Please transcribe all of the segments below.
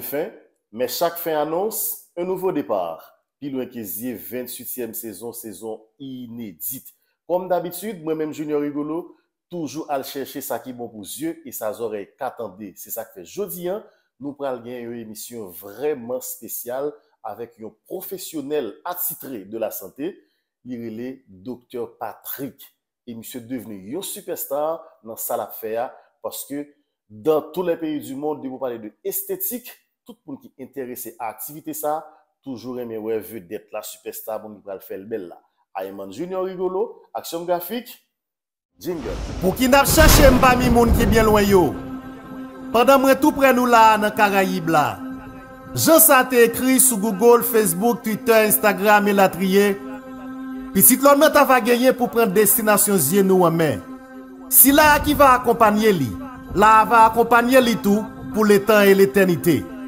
fin, mais chaque fin annonce un nouveau départ. Puis loin 28e saison, saison inédite. Comme d'habitude, moi-même, Junior Rigolo, toujours à chercher ça qui est bon pour les yeux et ça aurait qu'attendez. C'est ça que fait jeudi, hein. nous prenons une émission vraiment spéciale avec un professionnel attitré de la santé, il est Dr. Patrick. Et monsieur devenu un superstar dans sa affaire parce que dans tous les pays du monde, de vous parler de esthétique, Tout moun ki interese a aktivite sa, toujou reme we ve dek la supersta pou mou pral fel bel la. Ayman Junior rigolo, aksyon grafik, jingle. Pou ki nap chache mba mi moun ki byen lwen yo, padan mwen tou pre nou la nan kara yib la. Je sa te ekri sou Google, Facebook, Twitter, Instagram, e la triye. Pis si klon men ta va genye pou pren destinasyon zye nou wame. Si la a ki va akompanye li, la a va akompanye li tou pou le tan e le tenite.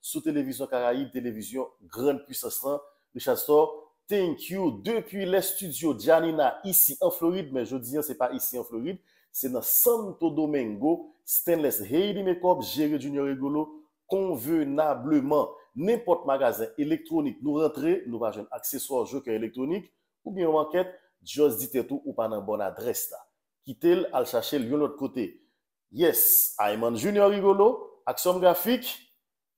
sous Télévision Caraïbe, Télévision Grande Puissance. Richard Store, thank you. Depuis les studios Janina, ici en Floride, mais je dis, hein, ce n'est pas ici en Floride, c'est dans Santo Domingo, Stainless Heidi Makeup, Géré Junior Rigolo, convenablement. N'importe magasin électronique, nous rentrons, nous pas un accessoire joker électronique, ou bien en enquête, just dit tout ou pas dans bonne adresse là. Quittez-le, allez chercher l'autre côté. Yes, Ayman Junior Rigolo, action graphique,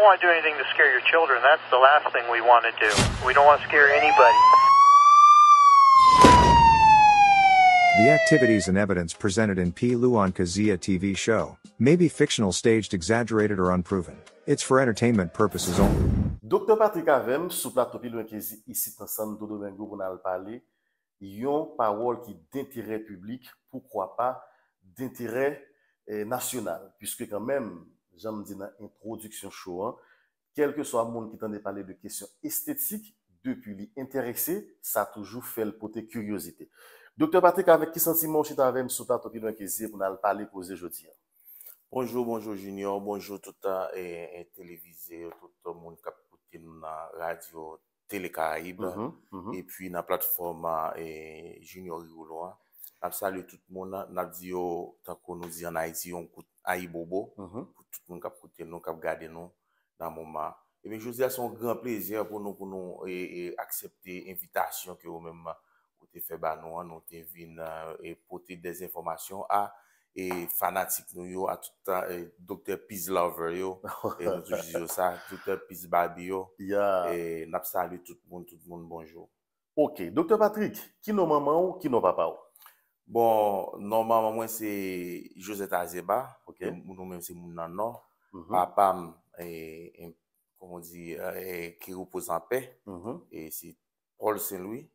don't want to do anything to scare your children. That's the last thing we want to do. We don't want to scare anybody. The activities and evidence presented in P. Luan Kazia TV show may be fictional, staged, exaggerated, or unproven. It's for entertainment purposes only. Dr. Patrick Avem, sou plato P. Luan Kazia, isi tansan do domengo pou nan alpale, yon pawol ki d'interè publik, poukwa pa, d'interè eh, nasyonal, pwiske kan menm Jan m di nan in produksyon chouan, kel ke so a moun ki tan de pale de kesyon estetik, depi li enterese, sa toujou fel pote kuryosite. Dr. Patrick, avek ki santi moun chita avem sota toki lwen keziye pou nan al pale kouze jodi? Bonjour, bonjour Junior, bonjour touta en euh, euh, televize, touta moun kap kote nou nan radio Telekarib, epi nan platforma Junior Yoroua. Napsalou tout moun, nabzi yo tako nou zi anay zi yon kout Ayibobo. Mhm. Tout moun kap kouten nou, kap gade nou nan mouman. Emen, jose a son gran plezyen pou nou aksepte invitasyon ki yo mèm kouten feba nou an, nou ten vin poten dezinformasyon a. E fanatik nou yo, a toutan, Dr. Piz Lover yo, e nou tou jizyo sa, Dr. Piz Babi yo. Napsalou tout moun, tout moun, bonjou. Ok, Dr. Patrick, ki nou maman ou ki nou papa ou? Bon, normalman mwen se Josette Azeba, mwen mwen mwen se moun nanon, apam, e, komon di, e, Kirupo Zampè, e se Paul Saint-Louis,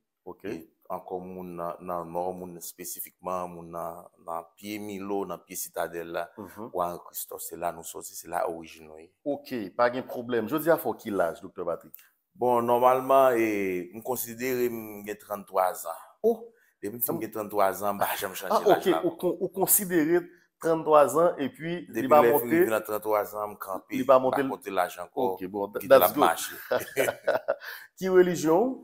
ankon moun nanon moun spesifikman moun nan piye Milo, nan piye Citadel, mm-hmm. ouan Christos, se la nou sosi, se la orijinoui. Ok, pagen problem, jodi a fò ki laj, doktor Batik? Bon, normalman, mwen konsidere mwen 33 an. O? O? Depi fin gen 33 an, ba jèm chanje la jav. Ah, ok, ou konsidere 33 an, epi li ba montè... Depi le fin gen 33 an, mkampi, pa kontè la janko, ki de la panjè. Ki religion?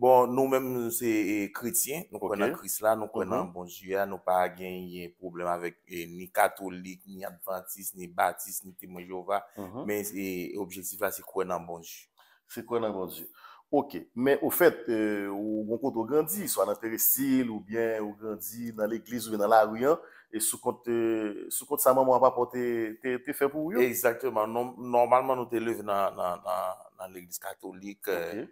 Bon, nou mèm, nou se kretien, nou kwenan kris la, nou kwenan bonjou ya, nou pa gen, yè problem avèk, ni katolik, ni adventist, ni baptist, ni temo jova, uh-huh. men objetif la se kwenan bonjou. Se kwenan bonjou. Ok, men ou fèt, euh, ou bon kont ou grandi, sou an anteresil ou bien ou grandi nan l'Eglise ou ven nan l'Aryan, sou kont sa maman wap apote te fè pou yon? Exactement, non, normalman nou te lev nan l'Eglise Katolik, euh,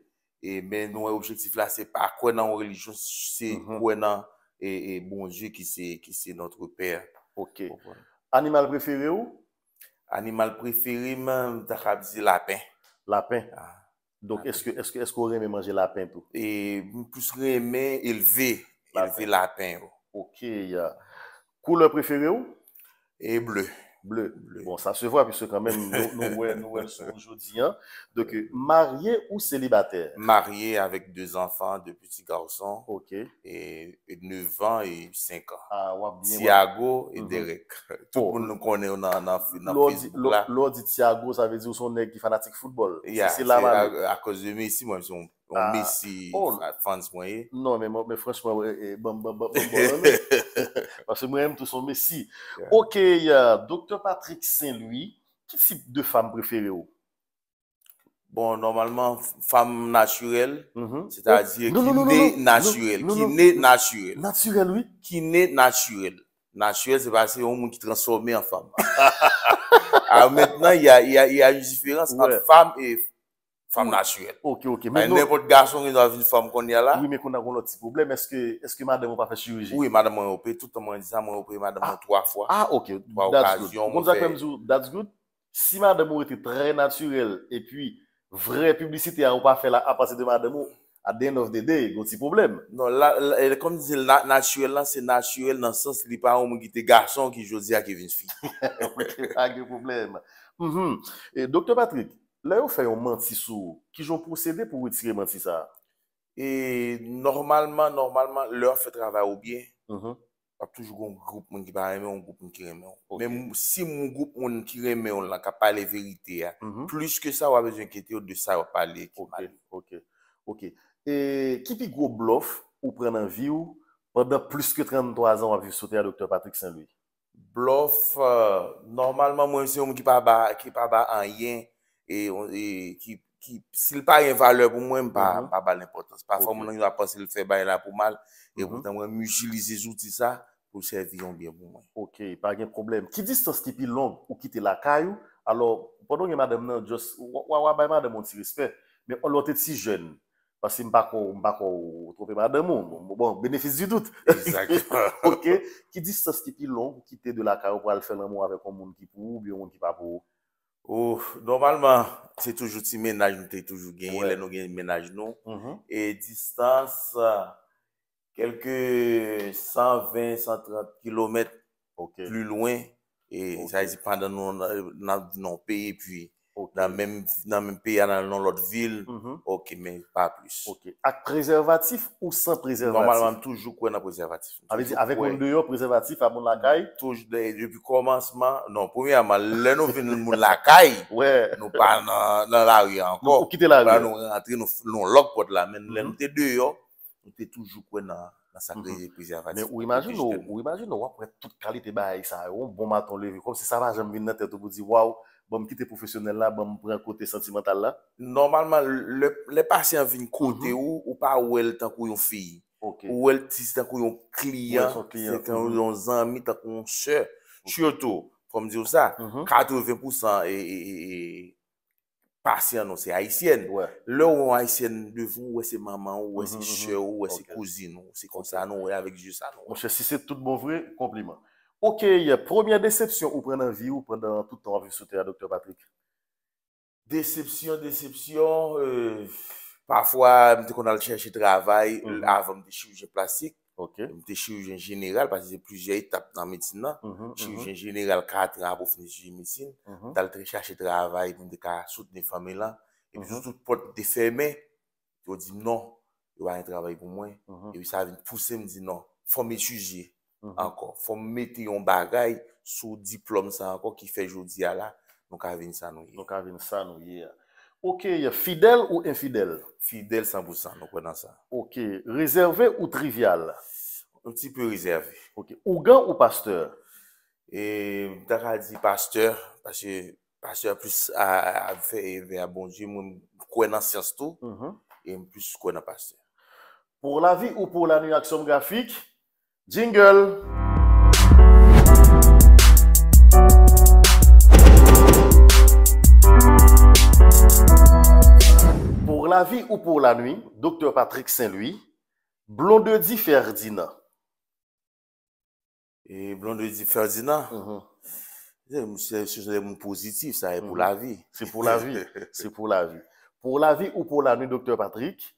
men nou e objektif la, se pa kwenan ou religyon, se kwenan mm-hmm. e mounje bon ki se notre pèr. Ok, animal preferi ou? Animal preferi, men, takab zi lapen. Lapen, a. Ah. Donk, eske ou reme manje lapin pou? E, pou se reme, elve, elve lapin pou. Oh. Ok, ya. Koule prefere ou? E bleu. Ble, bon sa se vwa pwese kanmen nou wèl son jodi. Donc marye ou selibatèr? Marye avèk deux anfan, deux pweti garson. Ok. Et neuf an et cinq an. Ah wap. Thiago et mhm. Derek. Bon. Tout pou nou konè nan pris blan. Lò di Thiago sa vè di ou son nèk ki fanatik foutbol. Ya, a koz de mè isi mwen son... On mese yon fans mwenye. Eh? Non, men franchman, mwen mwene. Mwen mwene mwen mwene. Ok, Dr. Patrick Saint-Louis, ki si de femme preferi ou? Oh? Bon, normalman, femme naturelle, mm-hmm. c'est-à-dire ki non, ne non, non, naturelle. Ki ne naturelle. Naturelle, oui. Ki ne naturelle. Naturelle, c'est parce yon mwen ki transformé en femme. Alors, maintenant, y a yon différence entre femme et... Femme naturel. Ok, ok. Non. A yon nepot garson yon avini fom kon yala. Oui, me kon nan kon loti probleme. Eske mademo pa fè chirurge? Oui, mademo yon opè. Tout an moun yon disa, moun yon opè mademo ah. 3 fwa. Ah, ok. That's good. Si mademo yote pre naturel e pi vre publicite a yon pa fè la apase de mademo, a denov de de, yon ti probleme. Non, la, la, e kon dise naturel lan, se naturel nan sens li pa yon moun yote garson ki jò zi a kevin fi. Ha, ha, ha, ha, ha, ha, ha, ha, ha, ha, ha, ha, ha, ha, ha, ha, ha Lè ou fè yon manti sou? Ki joun prosede pou wè ti kre manti sa? E normalman, normalman, lè ou fè travè ou bie? Mm-hmm. A toujou moun group moun ki ba reme, moun group moun ki reme. Mèm si moun group moun ki reme, moun la ka pale verite ya. Plis ke sa ou ave jenketi, ou de sa ou pale. Ok, ok. E kipi gwo blof ou pren an vi ou? Wè dè plis ke 33 an ou ave sote a doktor Patrick Saint-Louis. Blof, euh, normalman moun se yon ki pa ba an yen. e, e si l pa yon valeur pou mwen, pa mhm. ba l'importance. Parfor mwen yon apos se l fè bayan la pou mal, e mhm. mwen m'utilize zouti sa, pou chèvillon biye moun. Ok, par gen problem. Ki dis tos ki pi long ou ki te lakayou, alo, podon yon madèm nan, wawan bay madèm moun si rispè, men olote ti jèn, pasi mbakon ou trope madèm moun, mbon, benefis du tout. Ok, ki dis tos ki pi long ou ki te de lakayou, pou al fè mwen moun avè kon moun ki pou, biyon moun ki pa pou, Ou, normalman, se toujou ti menaj nou, te toujou genye, le nou genye menaj nou, e distanse kelke 120-130 kilometre plus loin, e se azi pandan nou nan piye, piye. ou nan menm peya nan lout vil, mhm. ou kemen pa plus. Ok. Ak prezervatif ou san prezervatif? Normalman toujou kwen nan prezervatif. A ve di, avek moun deyo prezervatif a moun lakay? Mm, toujou dey, jepi komansman, non, pouni yaman, leno vin moun lakay, nou pa nan larye anko. Nou ki te larye. Nou log pot la, men leno mhm. te deyo, moun te toujou kwen nan sakre mhm. prezervatif. Men ou imajin nou, ou imajin nou, wapwe tout kalite ba a yi sa, ou mou bon mato leve, kom se sa la jem vin nete, ou mou di, waw, Bom ki te profesyonel la, bom pre an kote sentimental la. Normalman, le pasyen vin kote mhm. ou, ou pa ou el tan kou yon fi. Ou el ti tan kou yon kliyan, tan kou mhm. yon zanmi, tan kou yon che. Chioto, kom diyo sa, kato mhm. 20% e, e, e, e pasyen nou se haisyen. Le ou yon haisyen devou, ou se maman, ou se che, ou se kouzin, ou se kon sa nou, ou e avek ju sa nou. Monshe, si se tout bon vwe, kompliment. Ok, premier déception ou pren en vie ou pren en tout temps en vie souter à Dr. Patrick? Déception, déception. Euh, parfois, mwen te kon al chèche travay, mm-hmm. avan mwen te chiruje plastik. Ok. Mwen te chiruje en général, parce que c'est plusieurs étapes nan médecine nan. Chiruje en général, kare trabe ou fèmé chiruje médecine. Mm-hmm. Tal te chèche travay, mwen te kare soute nè fèmé lan. Et puis, tout pot te fèmé, yo di nan, yo a yon travay pou mwen. Et wè sa ven pou sè mwen di nan, fèmé chiruje. Mhm. Encore, Il faut mettre un bagage sous diplôme ça qui fait fait fe jodi a la, Nous avons avin ça. nou ça Nou avin fidèle Ok, Fidèle, ou infidèle? Fidèle 100%, nous konan ça. Ok, réservé ou trivial? Un petit peu réservé. Ok, ougan ou pasteur? Je mtaka di pasteur, parce que pasteur plus a, a fait un bon Dieu, moi, konan un tout, mm -hmm. plus pasteur. Pour la vie ou pour la nuit graphique? Jingle Pour la vie ou pour la nuit, Docteur Patrick Saint-Louis, Blondedi Ferdinand. Et Blondedi Ferdinand mhm. C'est un positif, ça, est pour mhm. la vie. C'est pour la vie. C'est pour la vie. Pour la vie ou pour la nuit, docteur Patrick,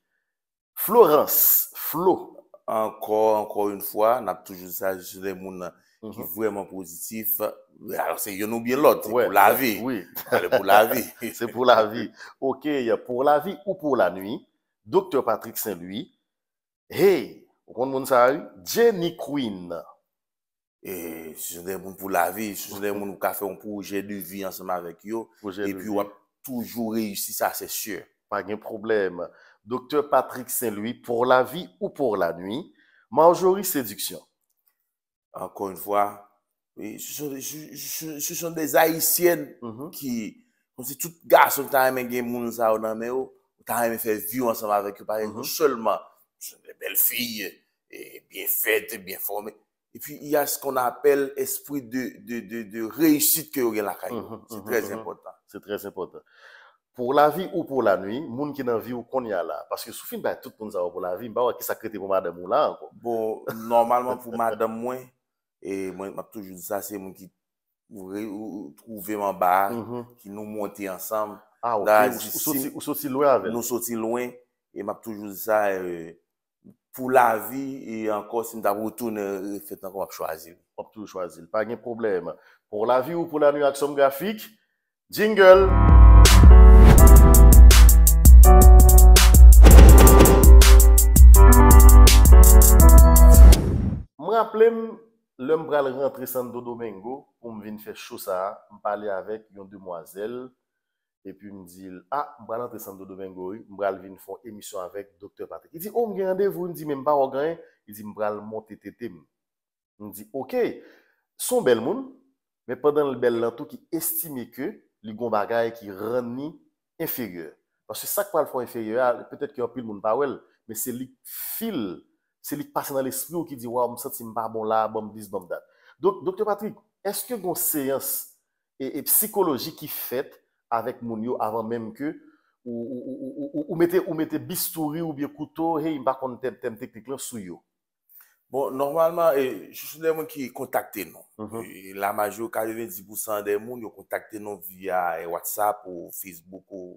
Florence, Flo, encore, encore une fois, on a toujours ça, les gens qui mhm. sont vraiment positifs. Alors, c'est une ou bien l'autre, c'est pour la vie. Oui. c'est pour la vie. c'est pour la vie. OK, pour la vie ou pour la nuit, Docteur Patrick Saint-Louis, hey, on ça, Jenny Queen. Et je des gens pour la vie, je les des gens qui ont fait un projet de vie ensemble avec eux. Et puis, on a toujours réussi, ça, c'est sûr. Pas de problème. Docteur Patrick Saint-Louis, pour la vie ou pour la nuit, Marjorie Séduction. Encore une fois, ce sont, ce, sont des Haïtiennes mhm. qui, comme si tout garçon qui gagner aimé ça, ou dans mais ou a oh, aimé faire vivre ensemble avec eux, par exemple, mhm. seulement, ce des belles filles, et bien faites, bien formées. Et puis, il y a ce qu'on appelle esprit de, de, de, de réussite que vous a la mhm, C'est très important. C'est très important pour la vie ou pour la nuit, moun qui dans vie ou qu'on y a là. Parce que sous fin, avez ben, tout le monde pour la vie, bah, qui sacré pour madame ou là encore. Bon, normalement pour madame moi, et moi, m'a toujours ça, c'est moun qui trouver en bas, mhm. qui nous monter ensemble. Ah, ok. Là, ou loin avec. Nous sorti loin, et je toujours ça, euh, pour la vie, et encore, si nous retourne, euh, faites encore, choisir, choisi. M'a toujours choisi, pas de problème. Pour la vie ou pour la nuit, action graphique, jingle! Je rappelle, l'homme pral rentrer Santo Domingo pour me faire chaud ça, m'parler parle avec une demoiselle et puis me dit ah, je vais rentrer Santo Domingo, je vais faire une émission avec docteur Patrick. Il dit oh, me rendez-vous, il me dit même pas au grand il dit me vais monter tête. Je me dit OK. Son bel monde, mais pendant le bel lantou qui estime que les gon qui rend inférieur. Parce que ça qui parle inférieur, peut-être qu'il y a plus de monde pas mais c'est le fil Se li pase nan l'espri ou ki di, waw, msat si mba bon la, bom dis, bom dat. Dok, doktor Patrick, eske gonsen yans e, e psikoloji ki fet avèk moun yo avan mèm ke, ou mète bistouri ou bie kouto, hey, mba kon tem teknik lè sou yo? Bon, normalman, e, joussou dè mwen ki kontakte nou. Mhm. La majou, kade ven 10% dè moun, yo kontakte nou via WhatsApp ou Facebook ou...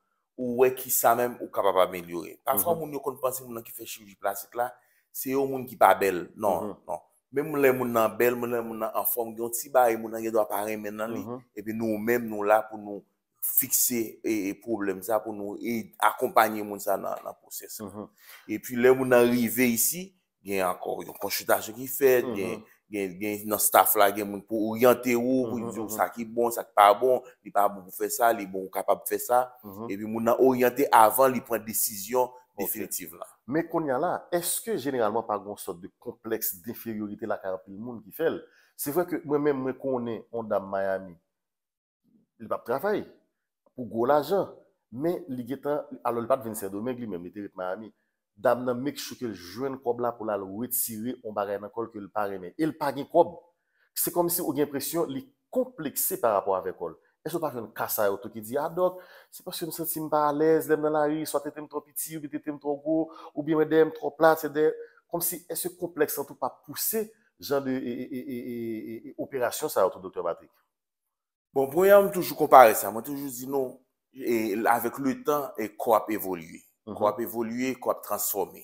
ou wè ki sa mèm ou kapap amèliorè. Patran mhm. moun yo konpansè moun an ki fè shimji plastik la, se yo moun ki pa bel, non, mhm. non. Mèm moun lè moun nan bel, moun lè moun nan an fòm diyon, si ba yon moun nan yon do apare men nan li, mhm. epè nou mèm nou la pou nou fikse e, e problem sa, pou nou e, akompanyè moun sa nan posè sa. Epè lè moun nan rive isi, yon konshutajè ki fè, yon konshutajè ki fè, gen yon staff la, gen moun pou oryante ou, pou mhm, yon mhm. sakip bon, sakip pa bon, li pa bon pou pou fè sa, li bon pou pou kapap fè sa, mhm. e bi moun nan oryante avan li pren desisyon definitiv la. Mè kon yon la, eske genelman pa gon sot de kompleks, de inferiorite la karapil moun ki fèl, se fèl ke mè mè mè konè, on da Miami, li pa pou trafay, pou go la jan, mè li gètan, alo li pat venisè do mè, li mè mè teri pe Miami, d'amener un mec que le jeune cob là pour la retirer, on va aimer le cob que le Et le de cob, c'est comme si on a l'impression qu'il était complexé par rapport à l'école. Est-ce que je ne pas une un qui dit, ah donc c'est parce que je ne me sens pas à l'aise, je dans la rue, soit tu es trop petit, ou tu es trop gros, ou tu es trop plat, c'est comme si ce complexe tout pas poussé de opérations, ça, autour docteur Patrick Bon, moi, toujours comparer ça, moi, je dis toujours non, avec le temps, le cob a évolué. Mhm. Ko ap evolye, ko ap transforme.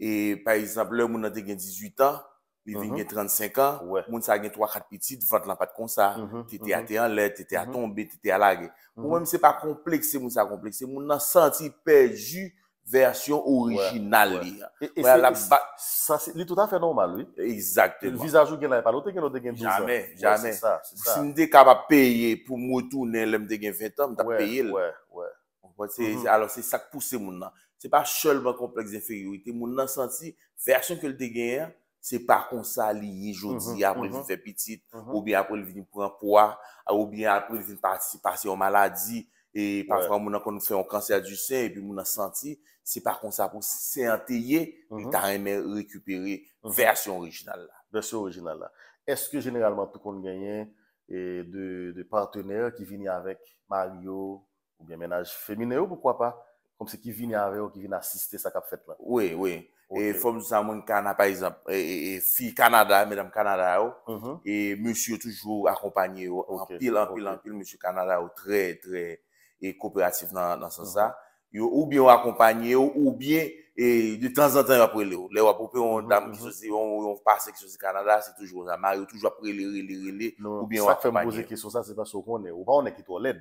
E, par exemple, lè moun an degen 18 ans, lè ving mhm. gen 35 ans, moun sa gen 3-4 pitit, 20 lampat konsa. Te te mhm. ate an lè, te te atombe, te te alage. Moun mwen se pa komplekse moun sa komplekse. Moun nan santi peju versyon orijinal li. Et se, lè tout a fè normal, lè? Exactement. Le visajou gen nan y pa lou te gen an degen 20 ans? Jamè, jamè. Sende kaba paye pou moutou nen lèm degen 20 ans, mwen ta paye lè. Mm-hmm. Alors, se sak pouse moun nan. Se pa cholman komplek zinferiorite. Moun nan santi, versyon ke l de genyen, se pa konsa li yi jodi apre l vif epitit, ou bi apre l vini pran poa, ou bi apre l vini participasyon maladi, e pafran moun nan konn fwe yon kanser du sen, e pi moun nan santi, se pa konsa pou se enteyye, l ta remen rekupere versyon orijinal la. Versyon orijinal la. Eske generalman pou konn genyen de partener ki vini avèk Mario, Ou bien menaj fèmine ou, poukwa pa? Kom se ki vin yare ou, ki vin asiste sa kap fètman. Oué, oué. E Fòm du sa moun kanap, par exemple, e, e, fi Kanada, mèdam Kanada ou, mèsyou mhm. toujou akompanyè ou, anpil, anpil, anpil, mèsyou Kanada ou, trè, trè, e kooperatif nan sa sa. Mhm. Ou bien wakompanyè ou, ou bien, de tans an tè yon mhm, apre lè ou. Lè wapopè, yon dam ki sosi, yon parse ki sosi Kanada, se toujou wapre lè, lè, lè, lè, lè, ou bien wakompanyè ou. Sa fèm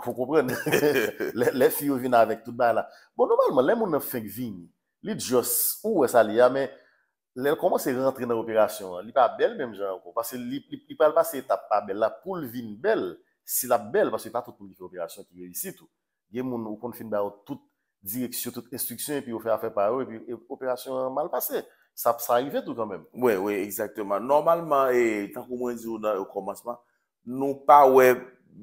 Fou kompren, bon, ah, le fi yo vin avek tout ba la. Bon, normalman, le moun moun feng vin, li jos ou e sa li ya, men, le lèl komanse rentre nan operasyon, li pa bel menm jan, fase li palpase, ta pa bel, la pou l'vin bel, si la bel, fase pa tout l'operasyon ki lèl isi tout. Ye moun ou kon fin darou tout direksyon, tout instruksyon, pi ou fè a fè paro, pi operasyon malpase. Sa psa rive tout kanmen. We, we, exactement. Normalman, etan kou mwen zi ou nan yo komansman, nou pa we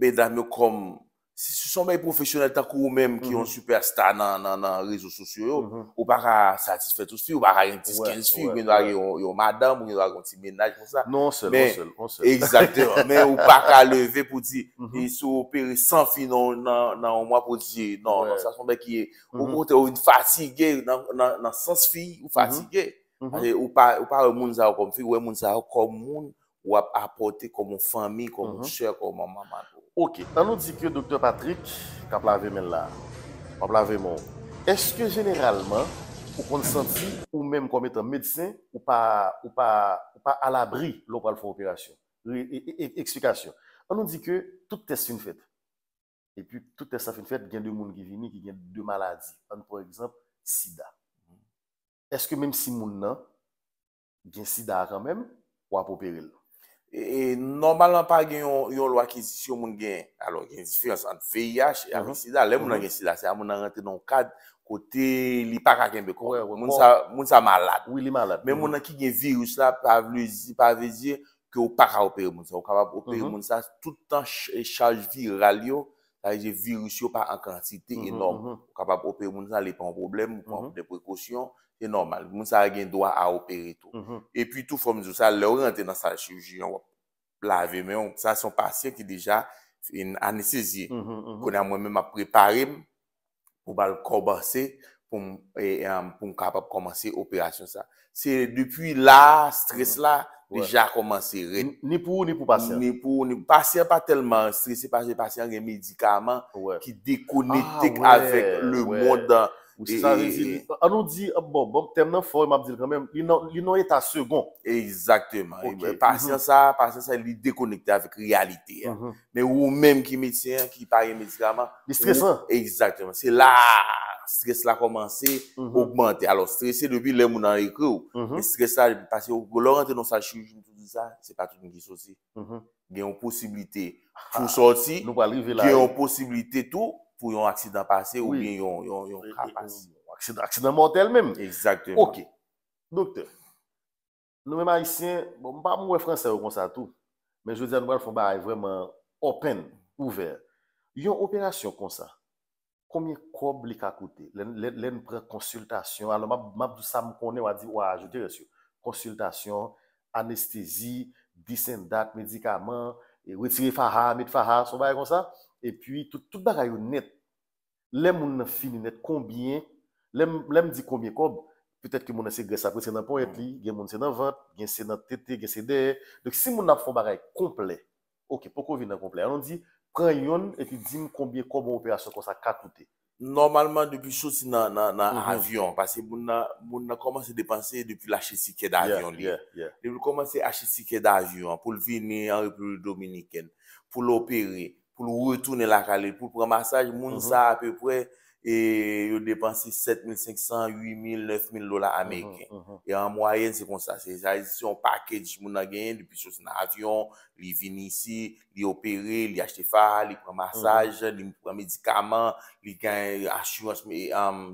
bedan me kom... Si sou sombe profesyonel takou ou menm ki yon superstar nan rezo sosyo yo, ou pa ka satisfe touti, ou pa ka yon 10-15 fi, ou menmwa yon madame, ou menmwa yon ti menaj pou sa. Non sel, non sel, non sel. Men, ou pa ka leve pou di, yon sou peri 100 fi nan ou mwa pou di, nan sa sombe ki ou mwote ou yon fatige nan 100 fi ou fatige. Ou pa yon moun za ou kom fi, ou yon moun za ou kom moun ou ap apote kom ou fami, kom mhm. ou chè, kom ou mamadou. Ok, an nou di ke Dr. Patrick, kap lave men la, kap lave moun. Eske generalman, ou kon santi, ou menm kon metan medisen, ou pa alabri lopal foun operasyon, e, e, e, eksplikasyon. An nou di ke, tout test foun fèt, epi tout test foun fèt, gen de moun givini ki gen de maladi. An pou eksemp, sida. Eske menm si moun nan, gen sida akan menm, wap opere lop. E, e normalman pa gen yon lo akizisyon moun gen, alo gen yon difiyans an V.I.H, yon e, mhm. sida, le moun an mhm. gen sida, se an moun an rente non kad, kote li paka genbe kore, bon. moun sa malat. Oui, li malat. Men moun mhm. an ki gen virus la, pa veni zi, pa veni zi, ki ou paka opere moun sa, ou kapap opere moun sa, tout an chalj e, viral yo, la je virus yo pa akansite enorm. Kapap opere moun sa, li pan problem, pou an pou de prekosyon, E normal, moun sa gen doa a opere to. Mhm. E pi tou fomizou sa, lè ou rente nan sa chirijyon wap plave men, sa son pasyen ki deja aneseziye. Mhm, mhm. Kone a mwen men ma preparem pou bal kobase, e, e, pou m kapap komanse operasyon sa. Se depi la stres la, deja komanse ren. Ni pou ou ni pou pasyen? Ni pou ou ni pou. Pasyen pa telman, stres se pasyen, pasyen gen medikaman ki dekone tek avek le moun dan. E, an e, e. ah, nou di, ah, bon, bon, tem nan fò, yon ap di lè kèmèm, yon nou yè ta sègon. Eksaktèman. Patien sa, patien sa, yon li dekonekte avèk realitè. Mè mhm. ou mèm ki medisyen, ki pari medikama. Yon stresse an. Eksaktèman. Se la, stresse la komanse, augmente. Alors, stresse, depi lè mounan yè kè ou, yon stresse la, patien sa, yon glorentè nan sa chijou, yon glorentè nan sa chijou, yon glorentè nan sa chijou, yon glorentè nan sa chijou, yon glorentè nan sa chijou pou yon aksida pase ou yon kapase. Aksida mortal mèm. Exactement. Ok. Dokter, nou mèm a isyen, mpa mwen franse yo kon sa tou, men jwè diyan mwen fòm bè a yon open, ouver. Yon operasyon kon sa, komye kob li ka kote? Len pre konsultasyon, alò mabdousa mpone wadzi wajote re syo. Konsultasyon, anestezi, disendak, medikaman, wetire e, faha, mit faha, fòm bè yon sa? et puis tout, tout bagaille net. Les gens fini net combien, les me dit combien comme peut-être que mon c'est graisse après c'est dans poète mm. li, gen mon c'est dans vente, gen c'est dans tété, gen c'est des. Donc si mon a font bagaille complet. OK, pourquoi vient dans complet On dit prends yon et puis dis-moi combien comme opération comme ça a coûté. Normalement, depuis sorti dans dans mm-hmm. avion, parce que mon a, a commencé à dépenser depuis l'achat ticket d'avion. Yeah, Il a commencé à acheter ticket d'avion pour venir en République dominicaine, pour l'opérer, pou nou retoune la kalè. Pou prè massage, moun mhm. sa apè pwè, yo depanse 7500, 8000, 9000 dola Ameriken. E an mwayen, se kon sa. Se yon pakèj moun a gen, depi chos nan avyon, li ah vinisi, li opere, li achte fa, li prè massage, li prè medikaman, li gen asurance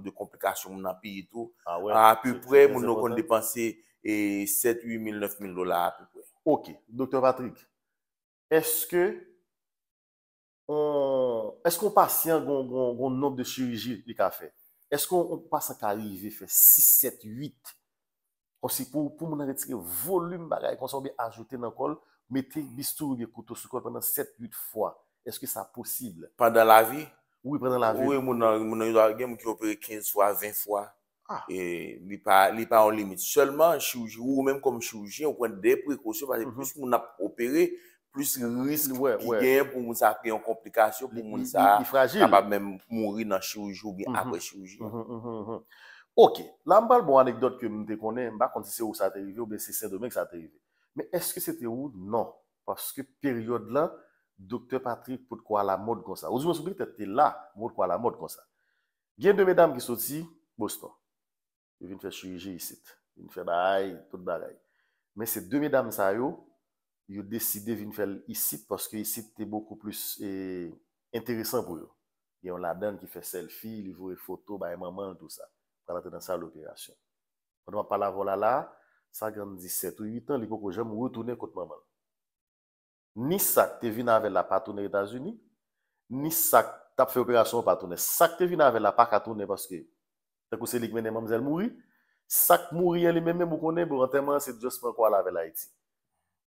de komplikasyon moun api etou. A pwè, moun nou kon depanse 7000, 8000, 9000 dola apè pwè. Ok, Dr. Patrick, eske... Es kon pasyen goun nop de chiriji li ka fe? Es kon pasan ka rive fe 6, 7, 8? Ose pou moun an retiske volume bagay konsan bi ajote nan kol, mete bistou yon kouto sou kol penan 7, 8 fwa. Eske sa posible? Pandan la vi? Oui, pandan la vi. Oui, moun an yon agen moun ki opere 15 fwa, 20 fwa. Ah. E li pa an limit. Seleman, chiriji ou mèm kom chiriji, moun kon depre kosye, pwase pwase moun ap opere, Plus risk ki gen pou moun sa peyon komplikasyon pou moun sa... Ki fragil. Mhm. Mhm, mhm, non. A pa men moun ri nan choujouge, apre choujouge. Ok. La mbal bon anekdot ke m dekone, m bak konti se ou sa terive yo, ben se sendomek sa terive. Men eske se te ou? Non. Paske peryode la, doktor Patrick pote kwa la mod kon sa. Ozi moun soubite te te la, mote kwa la mod kon sa. Gen de medam ki soti, bostan. Yon vin fè choujouge yisit. Yon vin fè baray, tout baray. Men se de medam sa yo... yo deside vin fel isit poske isit te boku plus e, enteresan pou yo. Yon la den ki fe selfie, li vore foto ba e maman an tout sa. Pwede mwen pala vola la, 57 ou 8 an, li koko jem wotoune kote maman. Ni sak te vin avè la pa toune Etats-Unis, ni sak tap fe operasyon pa toune. Sak te vin avè la pa ka toune poske sak ou se lik mwen e mamzel mouri, sak mouri el e mè mè mou konen pou rentèman se jospan kwa la vela eti.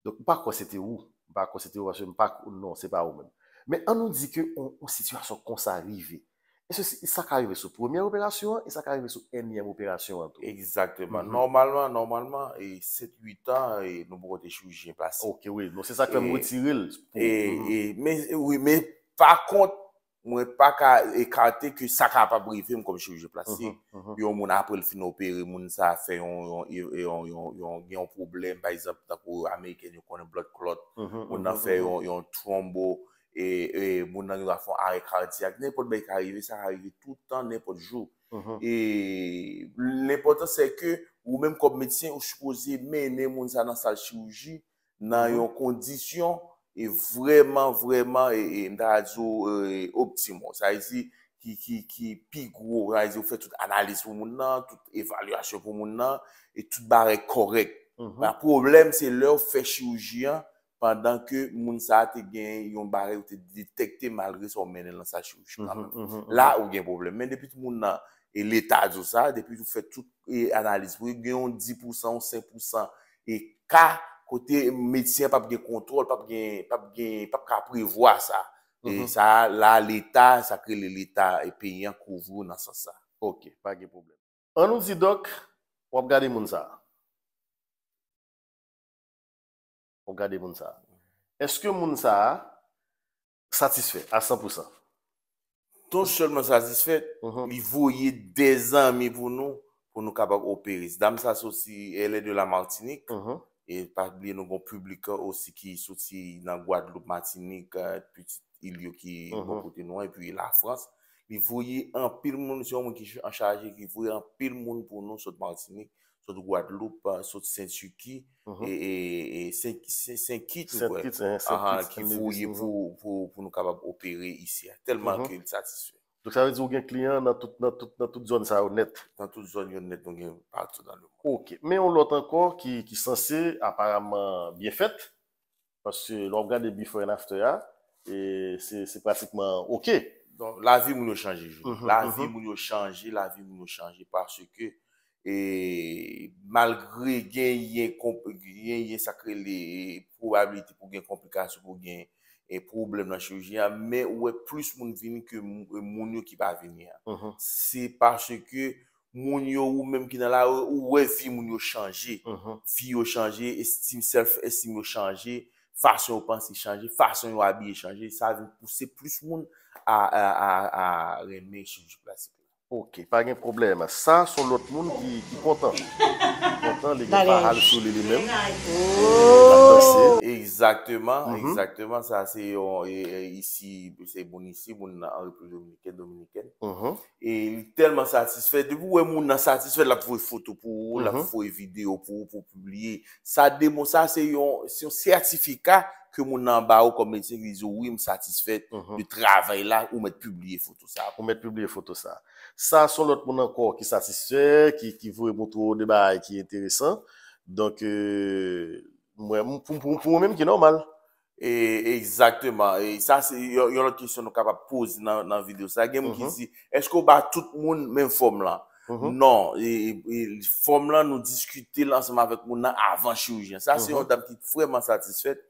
Donc, pas quoi c'était où, pas quoi c'était où, pas non, c'est pas où même. Mais on nous dit que on, une situation qu'on ça arrivé. Et ceci, ça arrive sur première opération et ça qui arrive sur énième opération. Exactement. Mm-hmm. Normalement, normalement, et 7-8 ans, et nous avons des chirurgiens passés. Ok, oui. Donc, c'est ça qui me retirer. Mm-hmm. mais, oui, mais par contre, mwen pa ka ekarte ki sa ka pa brife m kon me chirurje plasik, mhm, mhm. yon moun apre l fin operi, moun sa fe yon problem, bayzap, tako Ameriken yon konen blood clot, mhm, moun na fe yon trombo, e, e, moun nan yon rafon arek kardiyak, nepot mek arive, sa arive toutan, nepot jou. E l'important se ke, ou menm kon medisyen, ou supozi menm moun sa nan sal chirurji, nan yon kondisyon, E vreman, vreman, mda e, e, azo e, optimo. Sa ezi ki pi gro. Sa ezi ou fe tout analiz pou moun nan, tout evaluasyon pou moun nan, e tout barek korek. Ma mhm. problem se lè ou fe chirujian pandan ke moun sa te gen yon barek ou te detekte malres ou menen lan sa chiruj. Mhm, mhm, La ou gen problem. Men depit moun nan, e leta azo sa, depit ou fe tout analiz pou moun, gen yon 10%, 5%, e 4%, Kote medisyen pape gen kontrol, pape gen, pape gen, pape kaprivoa sa. E mhm. sa, la l'Etat, sa kre l'Etat e peyen kouvou nan sa sa. Ok, pa ge problem. An nou zidok, wap gade moun sa? Wap gade moun sa? Eske moun sa satisfe? A 100%? Ton chelman satisfe, mi mhm. vouye de zan mi vou nou pou nou kabak operis. Dam sa sou si L.A. de la Martinique, mhm. E patbile nou bon publika osi ki soti nan Guadeloupe, Martinique, euh, peti il yo ki mokote mhm. bon nou an, epi la Frans, mi vouye an pil moun, si yon moun ki an chaje, mi vouye an pil moun pou nou soti Martinique, soti Guadeloupe, soti Saint-Suki, e Saint-Kitts, Saint-Kitts, ki vouye pou nou kabab opere isi, telman ki lisa tisu. Dok sa vezi ou gen kliyan nan tout zon sa ou net. Nan tout zon yon net nou gen atso dan lò. Ok, men on lot ankon ki san se aparamant bien fèt. Paske lò ou gande before and after ya. E se pratikman ok. La vi moun yo chanje. La mhm. vi moun yo chanje, la vi moun yo chanje. Paske malgre gen yon sakre li probabilite pou gen komplikasyon pou gen... e problem la chirurgia, me wè plus moun vini ke euh, moun yo ki ba vini. Se parce ke moun yo ou mèm ki nan la wè vi moun yo chanje. Mm-hmm. Vi yo chanje, estime self, estime yo chanje, fason yo pansi chanje, fason yo abiye chanje, sa voun pousse plus moun a remè chanje plasik. Ok, pa gen problem, sa son lot moun ki kontan. Ki kontan li gen pa hal sou li li men. Talenj, talenj. Oh. Eksakteman, mhm. eksakteman, sa se yon, e euh, si, euh, se boni si, boni nan, an yon prezomen, yon prezomen, yon prezomen, mhm. e telman satisfet, de pou moun nan satisfet la pou fote pou, la pou fote video pou, pou pou liye, sa de moun, sa se yon, se yon sertifika, ke moun nan ba ou, komensi, wou moun satisfet, di travay la, ou mèt publie fote sa, ou mèt publie fote sa. Sa son lot moun ankor ki satisfe, ki vwe moutou ou debay, ki interesant, donk euh, mwen pou mwen mèm ki normal. Eksaktèman, e sa se yon lot ki son nou kapap pose nan video sa, gen moun ki si, mhm. esko ba tout moun men fòm lan? Mhm. Non, e, e, e, fòm lan nou diskute lansèm avèk moun nan avan chirujen. Sa se mhm. yon dam ki fwèman satisfèt,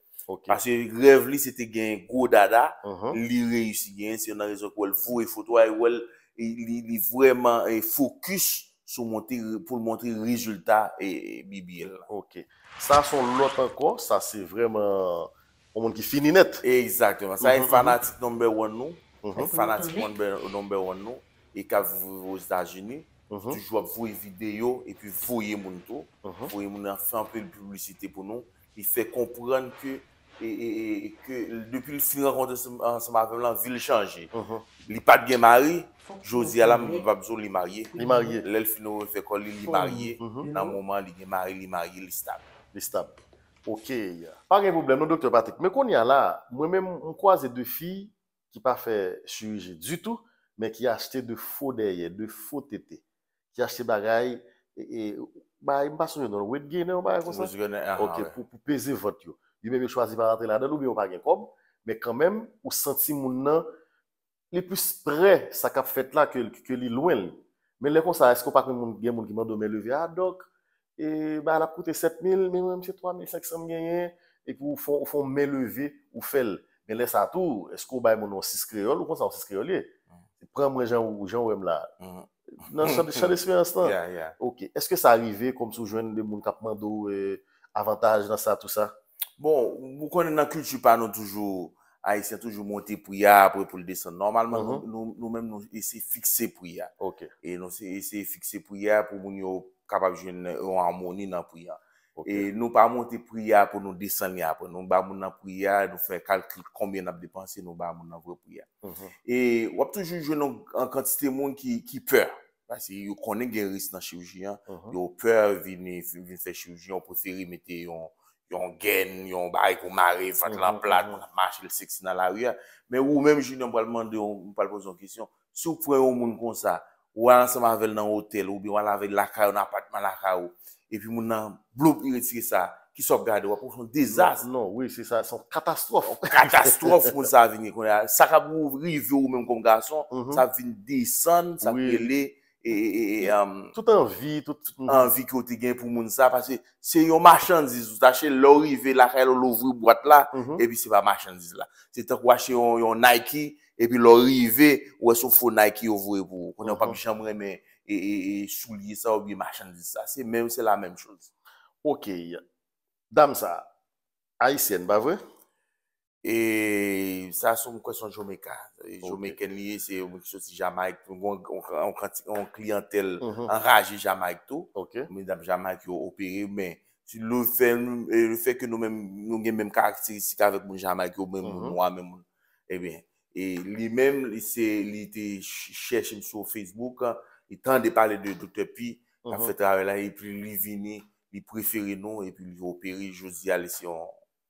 pa se rev li se te gen kodada, li reyusi gen, se yon nan reyon kou el vwe fotwa, el wèl il est vraiment euh, focus pour montrer le résultat et, et Ok. Ça, son l'autre encore, ça c'est vraiment un monde qui finit net. Exactement. Ça c'est mhm, est mhm. fanatique number one, nous. Mhm. Fanatique number one, nous. Et quand vous aux États-Unis, mm -hmm. toujours vous vidéo et puis vous voyez mon tout. Vous voyez mon fait un peu de publicité pour nous. Il fait comprendre que. Depi uh-huh. li fin renkonte seman Vil chanje Li pat gen mari Josie alam li mabzo li marye Lèl fin nou fè kon li li marye Nan mouman li gen mari li marye li stab Li stab Par gen pou blèm nou doktor Patrick Mè kon ya la mwen mè moun kwa zè de fi Ki pa fè suji dutou Mè ki achte de fò deye De fò tete Ki achte bagay Mba son jè nan wèd genè Pè zè vot yo Y me ve chwazi paratri la, dèl ou be ou pa gen kob. Men kan men, ou santi moun nan le plus bre, sa kap fet la ke li louen. Men le kon sa, esko pa kon gen moun ki moun do men leve a dok, e ba la poute 7000, men mwen mwen mwen sè 3500 gen yen. E pou ou fon men leve ou fel. Men le sa tou, esko bay moun nan 6 kreol ou kon sa 6 kreol ye. Pren mwen jan ou jan ou m la. Nan chan espe instant. Ok. Eske sa arrive kom sou jwen moun kap moun do euh, avantaj nan sa tout sa? Bon, mou konnen nan kulti pa nou toujou a ese toujou monte pou ya apre pou l'desan. Normalman, mhm. nou menm nou ese fixe pou ya. Ok. E nou ese fixe pou ya pou moun yo kapap jen yo an mouni nan pou ya. Ok. E nou pa monte pou ya pou nou desan ya apre. Nou ba moun nan pou ya, nou fe kal klik konbyen ap depanse, nou ba moun nan vwe pou ya. Mhm. E wap toujou jen nou an kantiste moun ki peur. Pase yo konnen gen ris nan chivji ya. Mhm. Yo peur vin fè chivji, yo preferi mette yon... yon gen, yon bari kou mare, fat lan mhm, plan, moun mhm. ap mache l seksi nan la ou ya. Men ou mèm jini mpwa l mande, mpwa l poson kisyon, sou pre ou moun kon sa, ou an seman vel nan hotel, ou bi wan la vel laka ou nan e apartman laka ou, epi moun nan bloup iriske sa, ki sop gade wakon, son dezast. Non, non, oui, son katastrof. Katastrof moun sa vini. Sa ka bou rivi ou mèm kon gason, mhm. sa vini desan, sa vini lè, E, e, e, tout an vi an vi ki yo te gen pou moun sa se yon machandise lorive lakay lo louvri boat la mhm. epi se pa machandise la se tak wache yon Nike epi lorive ou esou fo Nike louvri konyo pa mi mhm. chanm reme e shouli sa ou bi machandise sa se la menm chouz ok, dam sa Aysen bavre E sa sou mwen kwen son Jomeka. Jomeka liye, se mwen kwen sou si Jamaik. Mwen kwen si yon klientel raje Jamaik tou. Mwen dame Jamaik yo opere. Men, si lou fèm, nou gen men karakteristika avèk mwen Jamaik yo, men mwen mwen mwen. E ben, li men, li te chèche m sou Facebook. Li tan de pale de Dr. P. A fèt avelan, li vini, li preferi nou, li opere, josi alè si yon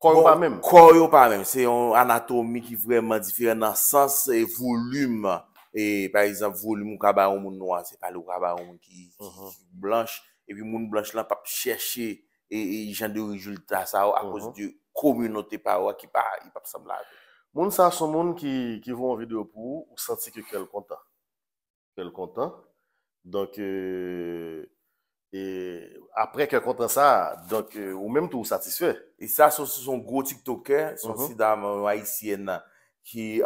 Koryo bon, pa mèm? Koryo pa mèm. Se yon anatomi ki vreman difire nan sens e volume. E parizap volume ou kaba ou moun noa se pale ou kaba ou moun ki mhm. blanche. E pi moun blanche lan pa pe chèche e, e jande yon julta sa ou a kouz di komunote pa ou a ki pa yon pa pe san blage. Moun sa son moun ki vou an vide ou pou ou santi ki kel konta. Kel konta. Donke... E apre ke kontan sa, e, ou menm tou ou satisfe. E sa, sou son go tiktoker, sou mhm. si dam euh, Aisyena, ki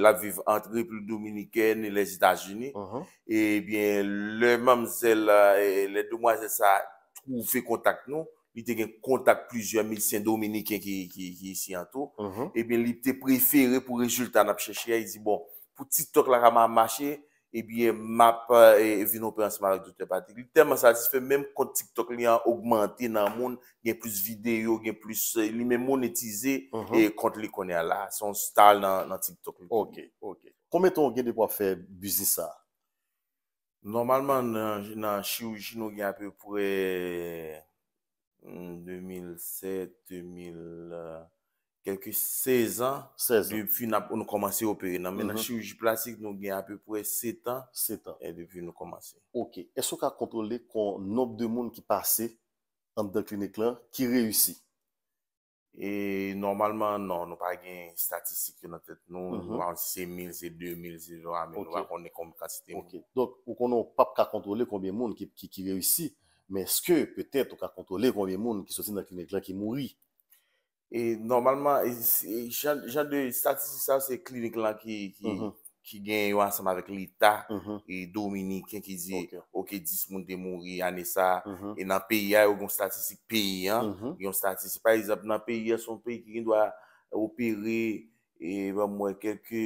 la viv entre Dominiken et les Etats-Unis, mhm. e euh, mhm. et bien, le mamzel et le domoisel sa troufe kontak nou, kontak plusieurs milsien Dominiken ki yi si an tou, et bien, li te preferi pou rejultan ap chèchè, yi di bon, pou titok la ramam a machè, e eh biye map e eh, eh, vinopè an smarek doutè patik. Li temman sa, si fè mèm kont TikTok li an augmentè nan moun, gen plus video, gen plus, li mè monetize, e kont li konè ala. Son stal nan TikTok. Ok, ok. Kome ton gen debo a fè buzi sa? Normalman nan choujino gen apè pouè 2007, 2000... Quelke 16 an, depi nou komanse operin. Menan chiriji plastik nou gen api pou e 7 an, depi nou komanse. Ok. Es non. mhm. ou ka kontrole kon noub de moun ki pase an da klinik la ki reyusi? E normalman, nou pa gen statistik nan tet nou, 5.000, 2.000, moun kon ne kon kasi temou. Ok. Donk ou kon nou pap ka kontrole konbyen moun ki reyusi, men eske, petet, ou ka kontrole konbyen moun ki sosi nan klinik la ki mouri? E normalman, jan de statistik sa, se klinik lan ki gen yo ansam avèk l'Ita, e Dominik, yon ki di, ok, 10 moun de moun ri, ane sa, e nan peyi a, yon statistik peyi, yon mm-hmm. statistik. Par exemple, nan peyi a, son peyi ki gen dwa opere, e vè mwen kelke...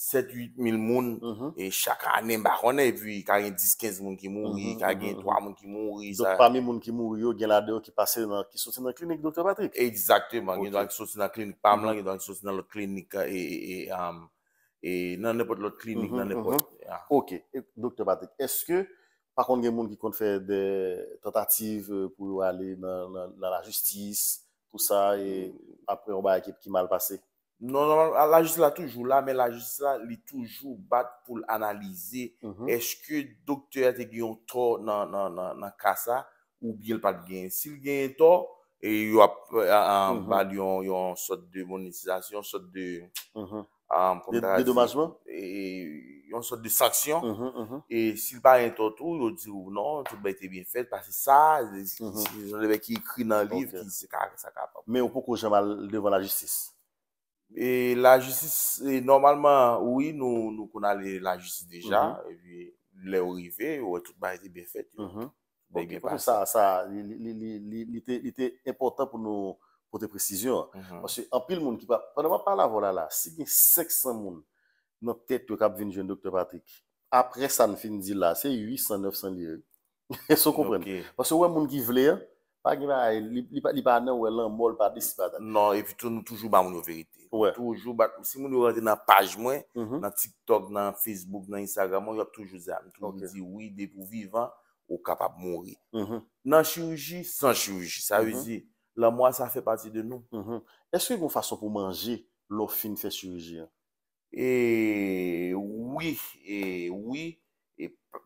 7-8 000 mhm. et chaque année, bah, on a vu 10-15 personnes qui mourent, 3 personnes qui mourent. Donc, parmi les personnes qui mourent, il y a des gens qui passent dans, la clinique, Dr. Patrick Exactement, il y a des gens qui sont dans la clinique, pas mhm. il gens qui sont dans la clinique euh, euh, et, dans n'importe quelle clinique. Mhm, ok, Dr. Patrick, est-ce que, par contre, il y a des gens qui faire des tentatives euh, pour aller dans, la justice, tout ça, et hmm. après, on a une équipe qui mal passé Non, la justisa toujou la, men la justisa li toujou bat pou l'analize. Eske doktoryate gen yon to nan kasa, oubyel pat gen. Sil gen yon to, yon sot de monetizasyon, yon sot de... De domajman? Yon sot de saksyon. E sil par yon to, yon di ou non, tout ba ete bien fet, pasi sa, yon leve ki yi kri nan liv, ki se kakak sa kapap. Men ou poko jama levan la justis? E la jistis, e normalman, oui, nou kon ale la jistis deja, mhm. le ou rive, ou e tout ba ete be fet. Bon, pou sa, sa, li te importan pou nou, pou te presisyon. Mwen mhm. se apil moun ki pa, mwen apal avola la, si gen sek san moun, nou ptet wak ap vin jen doktor Patrick, apre san fin di la, se 800-900 lirik. E so kompren, mwen se wè moun ki vle ya, Pa genay, li pa anè ou elan mol pa disipat anè. Non, epi tou nou toujou ba moun yo verite. Ouè. Toujou ba, si moun yo rade nan page mwen, nan mm-hmm. TikTok, nan Facebook, nan Instagram, mwen yo toujou zè. Mwen toujou zè, oui, de pou vivan, ou kapap moun ri. Nan mm-hmm. chirouji, san chirouji. Sa yo zi, la mm-hmm. moun a sa fè pati de nou. Est-ce ki yon fason pou manji, lò fin fè chirouji an? Eee, oui, eee, oui.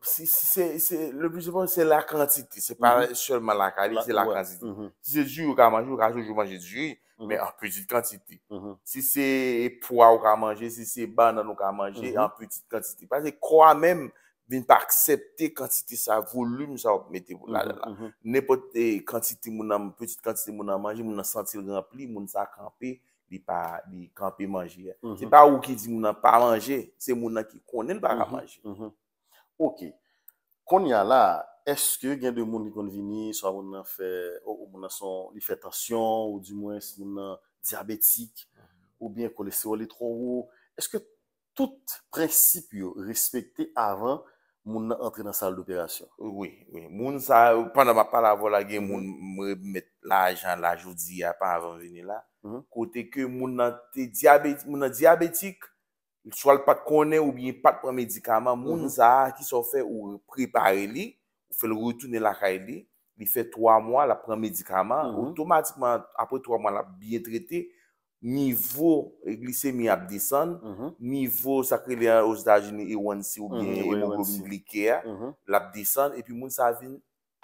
Si se, le plus bon, se la kantiti, se pa seman la kalit, se la kantiti. Mm-hmm. Si se ju yo ka manje, yo ka jou yo manje ju, me mm-hmm. an petit kantiti. Mm-hmm. Si se poua yo ka manje, si se banan yo ka manje, an petit kantiti. Pase kwa men, bin pa aksepte kantiti sa volume sa wap mette vo la la la. Ne pot e kantiti moun an, petit kantiti moun an manje, moun an santi l'enpli, moun sa kanpe, li pa, li kanpe manje. Se pa ou ki di moun an pa manje, se moun an ki konen ba manje. Ok. Konya la, eske gen de moun li kon vini, sa moun nan fe, ou moun nan son li fe tasyon, ou di mwen si moun nan diabetik, mhm. ou bien kolesterol li tro ou, eske tout prensip yo respekte avan moun nan entre nan sal doperasyon? Oui, oui. Moun sa, pwanda ma pala vola gen moun mwen met la ajan la joudi apan avan vini la, mhm. kote ke moun nan diabetik, sou al pat konen ou biye pat pran medikaman, moun mhm. zahar ki sou fe ou prepare li, ou fe l routoune lakay li, mi fe 3 mwa la pran medikaman, mhm. mhm. ou tomatikman apre 3 mwa la biye trete, mi vo glise mi ap disan, mi vo sakre li an oz dajin e wansi ou biye e moun komiblikea, l ap disan, e pi moun sa vin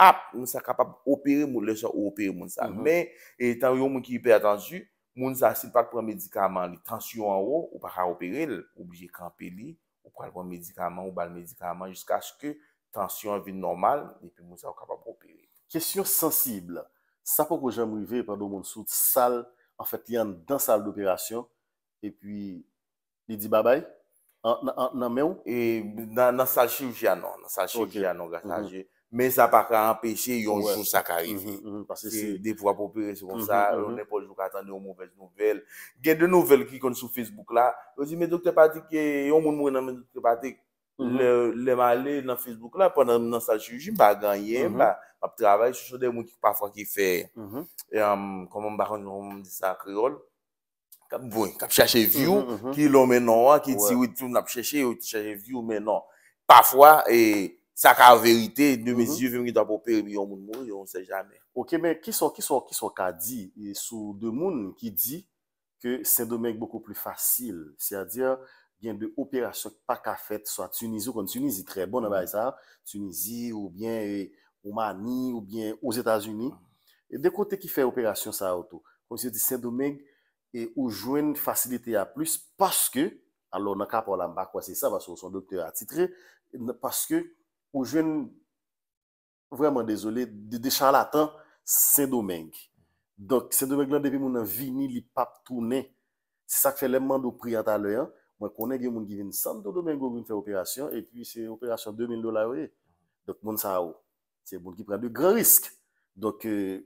ap, moun sa kapap operi moun lejan ou operi moun sa. Men, etan yon moun ki yi pe atanjou, Moun zase pat pou an medikaman li, tansyon an ou, ou pa ka operil, oubjè kampeli, ou kwal pou an medikaman, ou bal medikaman, jiska chke tansyon vi normal, ni te moun zase wakapa operil. Kesyon sensibl, sapo ko jen mou vive, pando moun soute, sal, an fèt, yon dan sal d'operasyon, e pwi, li di babay, nan men ou? E nan sal chif janon, nan sal chif janon, gata jè. Mhm, mhm, men mhm, euh, sa pa ka empeshe yon joun sa ka rive. Pasè se depwa popere se pou sa. Yon ne pou joun ka atande yon mouvel mouvel. Gen de nouvel ki kon sou Facebook la. Yo zi men dokte pati ki yon moun moun nan men dokte pati le malè nan Facebook la pwè nan sa juji mba ganye mba pap travay sou sou de moun ki pafwa ki fè yon moun bakon yon moun disa kriol kap chache view ki yon men nan wak ki ti wè tou moun ap chache wè tou chache view men nan pafwa e... sa ka verite, nou me zi, vim ki dap opere, mi yon moun moun, yon se janen. Ok, men, ki so, ki so, ki so ka di, e sou de moun ki di, ke sendomek boko pli fasil, se a dir, gen de operasyon pa ka fet, sa Tunizi, kon Tunizi tre bon, nan mhm. ba yon sa, Tunizi, ou bien e, Omani, ou bien ou Zetasuni, e de kote ki fe operasyon sa auto, kon se di sendomek, e ou jwen fasilite a plus, paske, alo nan ka pa lan bakwa se sa, va sou son doktere atitre, paske, Je suis vraiment désolé, des charlatans, saint Domingue. Donc, c'est Domingue, depuis mon je venu, il pas tourner. C'est ça qui fait les monde au prix à l'heure. Hein. Je connais des gens qui viennent de Domingue, qui pour faire opération, et puis c'est une opération de 2000 dollars. Donc, oh, c'est des gens qui prennent de grands risques. Donc, vous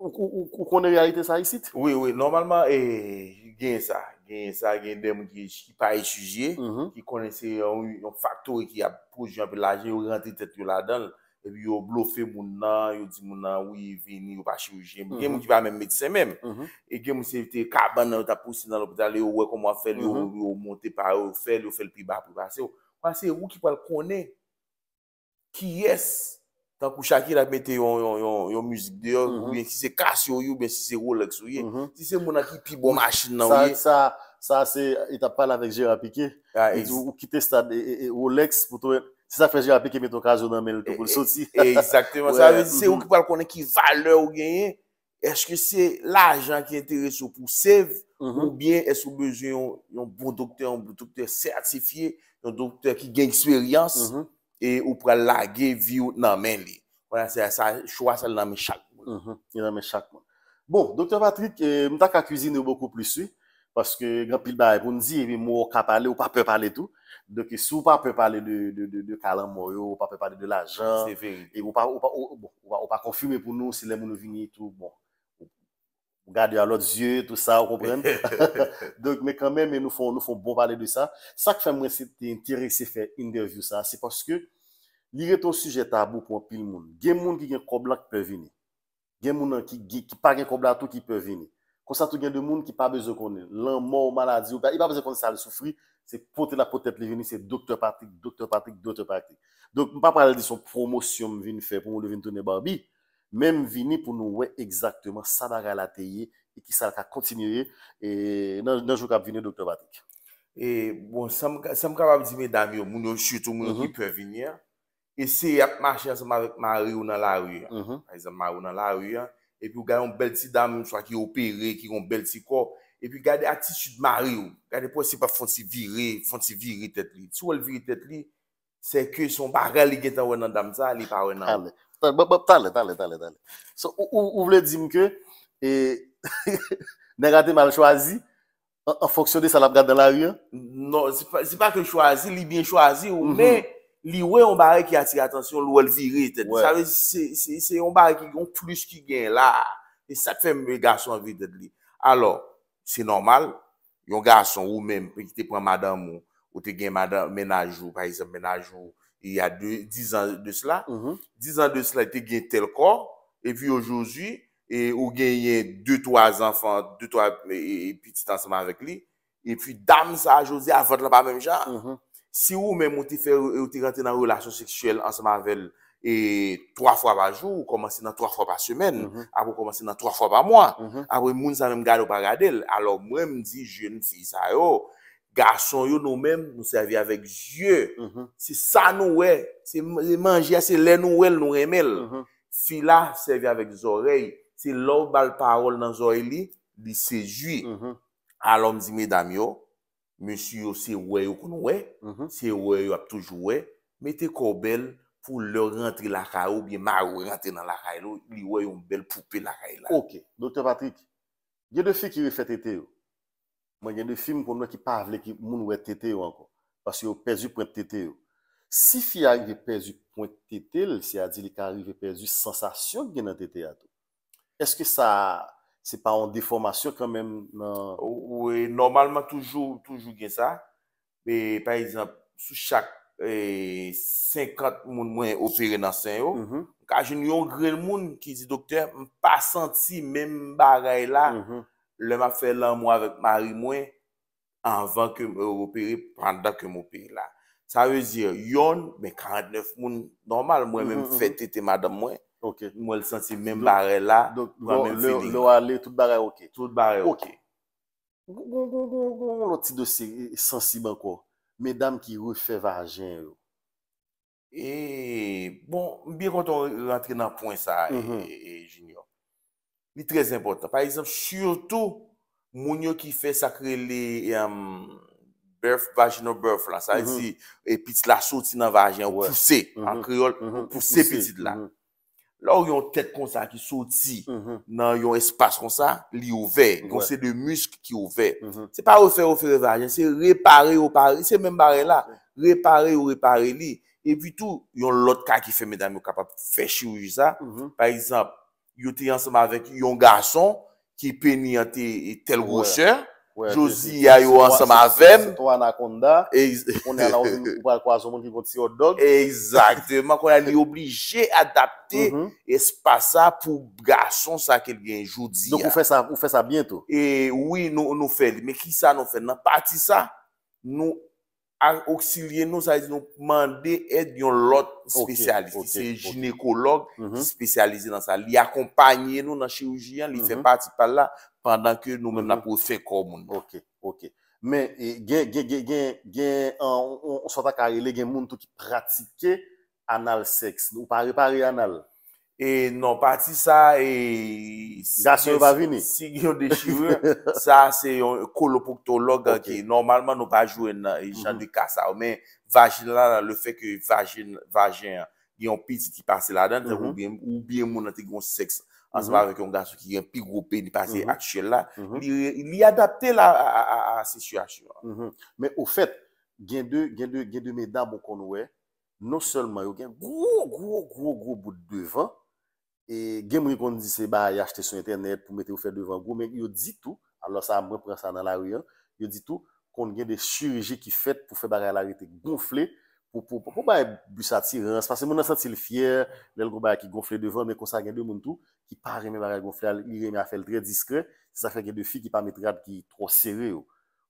euh, connaissez la réalité ça ici? Oui, oui, normalement, et a ça. Mhm. gen yon sa, gen yon dem ki pa e suje, ki kone se yon faktor ki apoujou anpe laje, yon renti tet yon la dal, yon blofe moun nan, yon di moun nan, yon veni, yon pa suje, gen yon mhm. di pa men medise men, mhm. e gen yon se vite kaban nan, yon ta pousi nan lopital, yon wek koman fel, yon monte pa, yon fel, yon fel pi ba pou pase yo. Pase yo, ou ki pal kone, ki yes, Tak pou chaki la mette yon müzik deyon, ou yon ki se kas yon yon, men mhm. si se Rolex ou ye, ti mhm. se mounan ki pi bon machin nan ou ye. Sa, sa, sa, se, ita pala vek jirapike, ah, ou ki testa Rolex, se sa fè jirapike, men ton kajonan men, ton kon soti. Exactement, sa, se ou ki pal konen ki vale ou genyen, eske se l'ajan ki enteres yo pou sev, ou bien eske ou bezwen yon bon doktor, yon doktor sertifiye, yon doktor ki gen eksperyans, mou. Mhm. e ou pral lage viw nan men li. Wè, se a sa, choua se l nan me chakman. Yon nan me chakman. Bon, Dr. Patrick, mta ka kuzine yo boku pli su, paske gran pil baye, pou nzi, yon mou kapale ou pa pepale tou, deke sou pa pepale de kalam moyo, ou pa pepale de la jan, ou pa konfime pou nou si lè moun vini tou bon. regarder à l'autre yeux, tout ça, vous comprenez? Donc, mais quand même, nous font, nous font bon parler de ça. Ça que fait moi, c'est intéressé faire interview ça, c'est parce que, lire ton sujet tabou pour pile monde. Il y a des gens qui ont cobla qui peuvent venir. Il y a des gens qui n'ont pas de cobla tout qui peuvent venir. ça, il y a des gens qui n'ont pas besoin de connaître. L'un mort, maladie, il n'a pas besoin de ça, souffrir. C'est te la pote les venir, c'est docteur Patrick, docteur Patrick, docteur Patrick. Donc, je ne pas parler de son promotion, je faire pour le venir tourner Barbie. Mem vini pou nou we exactement sa baga la teye E ki sa la ka kontinye E nanjou kap vini doktor Batik E bon, sa mkabab di me dami yo Moun yo chute, moun yo kipe mhm. vini ya E se yap marchen sa ma re ou nan la re ya A e zan ma re ou nan la re ya E pi ou gaya yon bel ti dami yon So a ki opere, ki yon bel ti kop E pi gaya de ati chute ma re ou Gaya de pou se pa fonsi vire, fonsi vire tet li Tso wèl vire tet li Se ke son baga li geta wè nan dam za Li pa wè nan dam Bop, bop, talè, talè, talè, talè. So, ou vle di mke, e, nega te mal chwazi, an foksyon de sa labgade dan la riyan? Non, zi pa ke chwazi, li bin chwazi, ou men, mhm. li we yon bare ki ati atensyon lou el viri, tet. Sa ve, se yon bare ki yon plus ki gen la, e sa te fe mwen gason an viri tet li. Alors, se normal, yon gason ou men, pe ki te pren madame ou te gen madame, menajou, par exemple, menajou, Ya 10 an de s'la, 10 an de s'la, te gen tel kon, e pi yojouzi, e ou gen ye 2-3 anfan, 2-3 pitit anseman vek li, e pi dam sa ajozi, a vot la pa mèm jan, si ou mèm ou te kante nan relasyon seksyel anseman vek, e 3 fwa pa jou, ou komanse nan 3 fwa pa semen, ap ou komanse nan 3 fwa pa mwa, ap ou moun sa mèm gado pa gadel, alo mwèm di jen fi sa yo, Garson yo nou men, nou servi avèk jye. Mhm. Se sa nou wè, se manje, se lè nou wè, nou remèl. Fil mhm. la, servi avèk zorey. Se lòv bal parol nan zorey li, li se jwi. Mhm. Alòm zi medam yo, mè sy yo se wè yo kon nou wè, se wè yo ap touj wè, mè te kobèl pou lò rentri lakha yo, bi marwè rentri nan lakha yo, li wè yo mbel poupe lakha yo la. Ok, doktor Patrick, yè de fè ki wè fèt etè yo? Mwen gen de film kon mwen ki pavle ki moun wè tete yo ankon. Pas yo pezu pwèm tete yo. Si fia yon pezu pwèm tete yo, si a di li kar yon pezu sensasyon gen nan tete yo. Eske sa, se pa an deformasyon kanmen nan... Ou e normalman toujou gen sa. Pe par exemple, sou chak 50 e, moun mwen operé nan sen yo. Mhm. Ka jen yon gre l moun ki di doktè, mwen pa senti men bagay la... Mhm. Le m a fè lan mwen avèk mari mwen anvan ke m wopèri pandan ke m wopèri la. Sa vè zir, yon mè karenef moun normal mwen mèm fè tète madame mwen. Mwen l sensi mèm bare la. Donk lò alè tout bare ok. Tout bare ok. Gò gò gò gò gò lò ti dosè sensiban kò. Medam ki refè vajè. Bon, bi konton rentre nan pwen sa jinyon. Li trez important. Par exemple, surtout, moun yo ki fe sakre li, birth, vaginobirth la, sa yi mhm. e si, epit la soti nan vagin, puse, an kriol, puse petit la. Lò yon tet kon sa ki soti, nan yon espas kon sa, li ouve, yon se de musk ki ouve. Se pa oufe oufe vagin, se repare ou pare, se men bare la, repare ou repare li, epitou, yon lot ka ki fe medan, yon kapap fe shi ou ju sa. Par exemple, yo te yansama vek yon gason ki pe ni yante tel gosye, josi ya yo yansama vek. Se to anakonda, wakwa zon moun ki vot si yon dog. Eizakte, makon ya li oblige adapte mm-hmm. espasa pou gason sa ke lyen joudi. Ou fe sa bientou. Ouwi, nou fe li. Me ki sa nou fe? Nan parti sa, nou Ang oksilye nou sa yon mande et yon lot spesyalist. Se jinekolog spesyalize nan sa. Li akompanyen nou nan che oujiyan, li fe pati pala pandan ke nou men ap oufe komoun. Ok, ok. Men, eh, gen, gen, gen, gen, gen, gen, on sota kare le gen moun tou ki pratike anal seks. Ou pare, pare anal. E nou pati sa e... Gase ou pa vini? Si yon de chive, sa se yon kolopoktolog ki normalman nou pa jwen nan e jan mhm. di kasa ou men vagin la, le fek yon vagin yon piti ki pase la dan mhm. ou bien moun ante yon seks anseman mhm. yon gase ki yon pi goupen yon pase yon akchel la li adapte la a se suyak chive Men ou fet gen de medan mou bon konwe non selman yon gen gwo gwo gwo gwo bout devan E genmri kon di se ba yi achete son internet pou mete ou fè devan gwo, men yo di tou, alò sa mwen prensan nan la riyan, yo di tou kon gen de shiriji ki fèt pou fè ba re la riyan te gonfle, pou ba yi busat si rance. Pase moun an sati le fyer, lèl kon ba yi ki gonfle devan, men konsa gen de moun tou ki pa reme ba re gonfle al, yi reme a fèl dre diskre, se sa fè gen de fi ki pa met rad ki tro sere yo.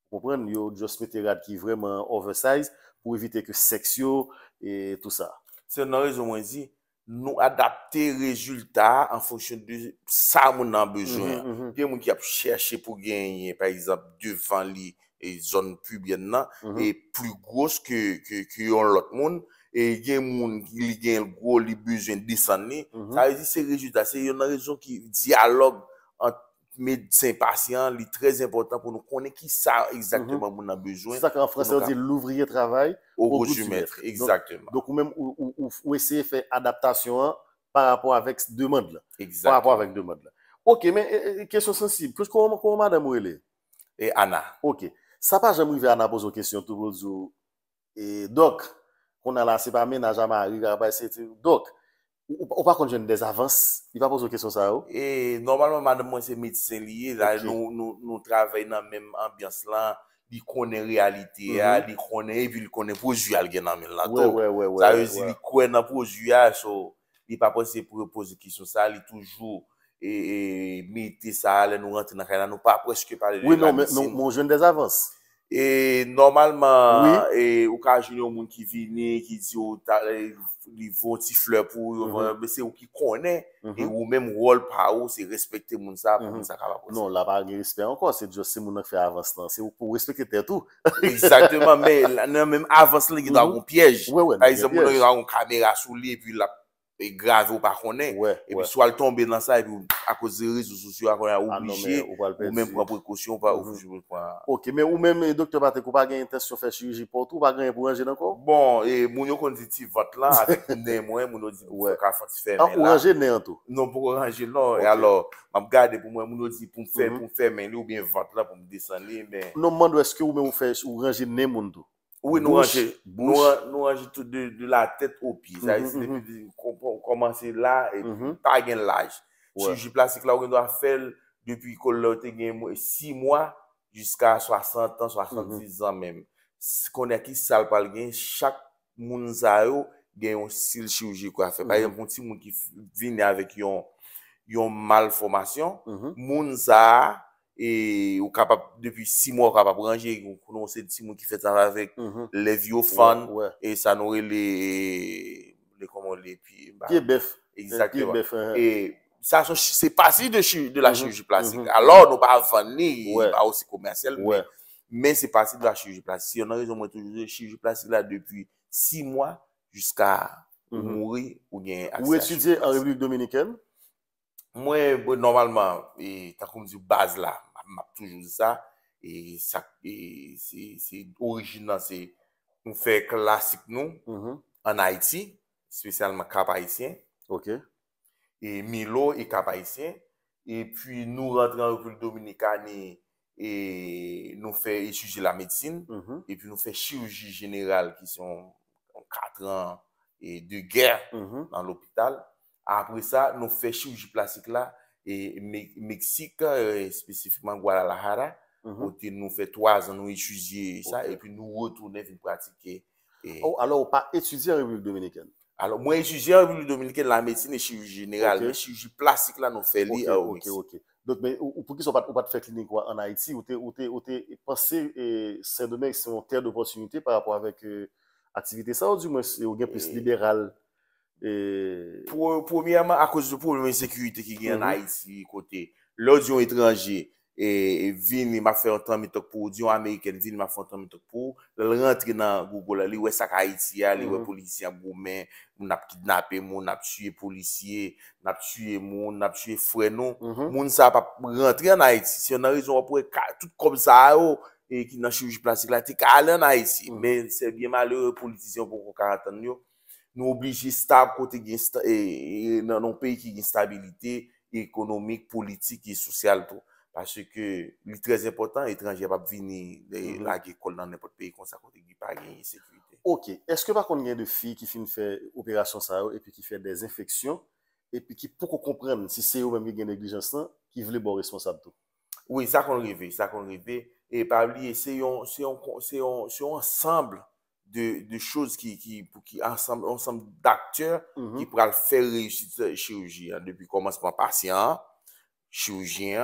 Pon pren, yo just mette rad ki vremen oversize, pou evite ke seksyo, e tout sa. Se nore zon mwen zi, nou adapte rezultat an fonksyon de sa moun an bejoun. Mhm, mhm, mhm. Gen moun ki ap chèche pou genye par isap devan li e zon pubyen nan, e pli gos ke yon lot moun, e gen moun ki li gen gwo li bejoun disan ni, sa rezi se rezultat. Se yon an rezon ki diyalog an Medisyen pasyen, li trez important pou nou konen ki sa exactement mhm. moun an bejwen. Sousak an fransè di l ouvrier travay. Ou gojumètre, exactement. Donc ou mèm ou eseye fè adaptasyon par rapport avek demande la. Exact. Par rapport avek demande la. Ok, men, kèso sensib, kèso kon man dan mou ele? E ana. Ok, sa pa jamou i ve ana bozou kèsyon tou bozou. E dok, kon ala se pa mena jam a arriva apay se te, dok. Ou pa kont jen des avans, li pa pose wè kèsyon sa ou? Normalman, man de mwen se medisyen liye, nou travèy nan mèm ambyans lan, li kone realite ya, li kone evi, li kone pou ju al gen nan men lato. Ouè, ouè, ouè, ouè. Sa yo si li kone nan pou ju ya, so li pa pose wè kèsyon sa, li toujou medisyen sa alè, nou rentre nan kèyan, nou pa apwè chke pale de la medisyen. Ouè, nou jen des avans? E normalman, e, ou ka jenye ou moun ki vine, ki di yo e, li voti flep ou, mhm. se ou ki kone, mhm. ou mèm wòl pa ou se respekte moun sa. Mhm. Non, la bar nge respekte ankon, se diyo se moun anke fè avans lan, se ou kou respekte tè tou. Exactement, mè, anè mèm avans lan yon pièj, a yon moun anke yon kamera sou li, epi lak. E grave ou pa konen, e pi swal tombe nan sa, e pi akose riz ou sou siwa konen a ah oubiji, non, ou menm pran prekosyon ou pa ou fujibon mhm. pa. Ok, men ou menm eh, doktor Batek, ou pa genye test yo fèch yuji pot, ou pa genye pou ranger nan kon? Bon, e moun yo kon di ti vot la, atèk moun genye moun, moun yo di pou fèk a fèk si fèmen ah, la. A, ou ranger nen an tou? Non pou ranger lò, e alò, mam gade pou moun, moun yo di pou fèk mhm. pou fèmen li, ou bien vot la pou mou desen li, men. Non mandou eske ou menm ou fèch ou ranger nen moun tou? Ouye, nou anje tout de la tèt opi. Zay, se depi de komanse la, ta gen laj. Chivji plastik la ou gen do a fel depi kol lote gen 6 mwa jiska 60 an, 70 an men. Kone a ki salpal gen, chak moun zayou gen mm-hmm. yon sil chivji kwa. Par exemple, si moun ki vine avek yon malformasyon, moun zayou, e ou kapap, depi 6 mwa ou kapap branje, ou kononsen 6 mwa ki fetan avèk, lè vio fan e sa noure lè lè komon lè, piye bèf exactly, piye bèf se pasi de la chifjou plastik alò nou pa vani ou pa ou si komersel men se pasi de la chifjou plastik si yon anre zon mwen tezè, chifjou plastik la depi 6 mwa jiska mounri ou nyen aksya chifjou plastik ou etsidze an reviv dominikel mwen, bon, normalman, ta koum zi base la m ap toujou de sa, e se origina, se nou fe klasik nou, an Haiti, spesyalman kabaissyen, e Milo mm-hmm. e kabaissyen, e pwi nou rentran ou koul Dominikani, e nou fe isuji la medsine, e pwi nou fe shiruji general ki son katran e de ger an l'opital, apre sa, nou fe shiruji klasik la, E Meksika, e, spesifikman Guadalajara, mhm. ou te nou fet wazan, nou ichujiye sa, e pi nou wotounen fin pratike. E ou, oh, alon ou pa etujiye revilu dominiken? Alon, mwen etujiye revilu dominiken la metin e chivu general, men chivu plastik la nou feli. Ok, ok, ok. Dote, men, ou pou ki sou pat fè klinik wè an Haiti, ou te, ou te, ou te, pasè, se demèk se yon ter de vonsunite par rapport avèk euh, aktivite sa, ou di mwen se yon gen plus liberal? E, Promièman, mhm. mhm. a kouzi sou probleme yon sekurite ki gen yon Haiti kote Lò diyon etranje, vin li mak fè an tan mitok pou Diyon Ameriken, vin li mak fè an tan mitok pou Lè lè rentre nan Google, lè lè wè sak Haiti, lè lè wè politisyen goumen Moun ap kidnapè moun, ap tsyè polisyè, ap tsyè moun, ap tsyè frenon Moun sa pa rentre yon Haiti, si yon nan rezon wap wè tout kom sa a yo E ki nan chivij plan siklati, ka alè yon Haiti Men, mhm. serbiyèman, lè wè politisyen pou kou ka ratan yon Nou obligi stab kote e, e, gen stabilite ekonomik, politik e sosyal to. Pache ke li trez impotant, etranje ap ap vini e, mhm. la ge kol nan nepot pey kon sa kote gen yon sekurite. Ok, eske pa kon gen de fi ki fin fè operasyon sa yo, epi ki fè des infeksyon, epi ki pou kon kompremen si se yo mwen gen neglijansan, ki vle bon responsab to? Oui, sa kon revi, sa kon revi. E pa li, se yo ansambl, de chouz ki ansam d'akteur ki pou al fè reyousi chirouji. Depi koman seman pasyan, chirouji,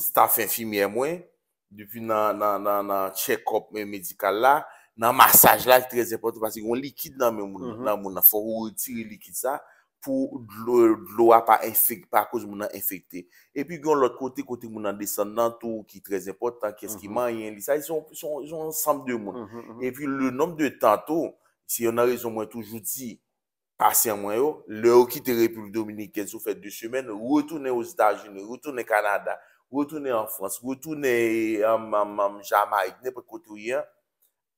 staff infimiè mwen, depi nan chèkop medikal la, nan masaj la, kwen likid nan moun, nan mhm. moun nan fòk ou retire likid sa, pou dlo a pa infekte, pa kouz moun an infekte. E pi gyon lòt kote, kote moun an desan nantou, ki trez importan, kèz ki mhm. mayen li, sa yon ansam dè moun. Mhm, mhm, e pi lòt nòm dè tantou, si yon an rezon moun toujou di, pasen mwen yo, lò kite Republi Dominik kèzou fèd dè semen, wòtounen wòtounen Kanada, wòtounen en Frans, wòtounen Jamaik, ne pòt koutou yon,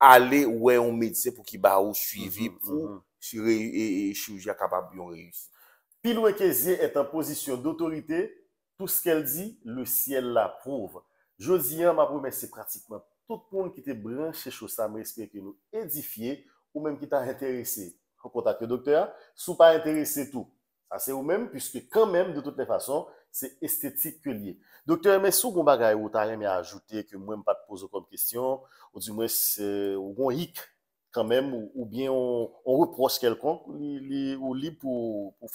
ale wè yon medise pou ki ba ou suivi pou Si re yu, e shuji e, akabab yon re yu si. Pilwe Kezie et an pozisyon d'autorite, tout sk el di, le siel la prouve. Je di yon, ma proumese pratikman tout pon ki te branche chou sa, me espere ki nou edifiye, ou menm ki ta enterese. Kon konta ke doktora, sou pa enterese tou. Ase ou menm, pwiske kan menm, de tout le fason, se estetik ke liye. Doktora, menm sou kon bagay wot a yon me ajoute ke mwenm pat pozo kon kestyon, ou di mwenm se, ou kon hik, kanmen ou bien on repros kelkon ou li pou pou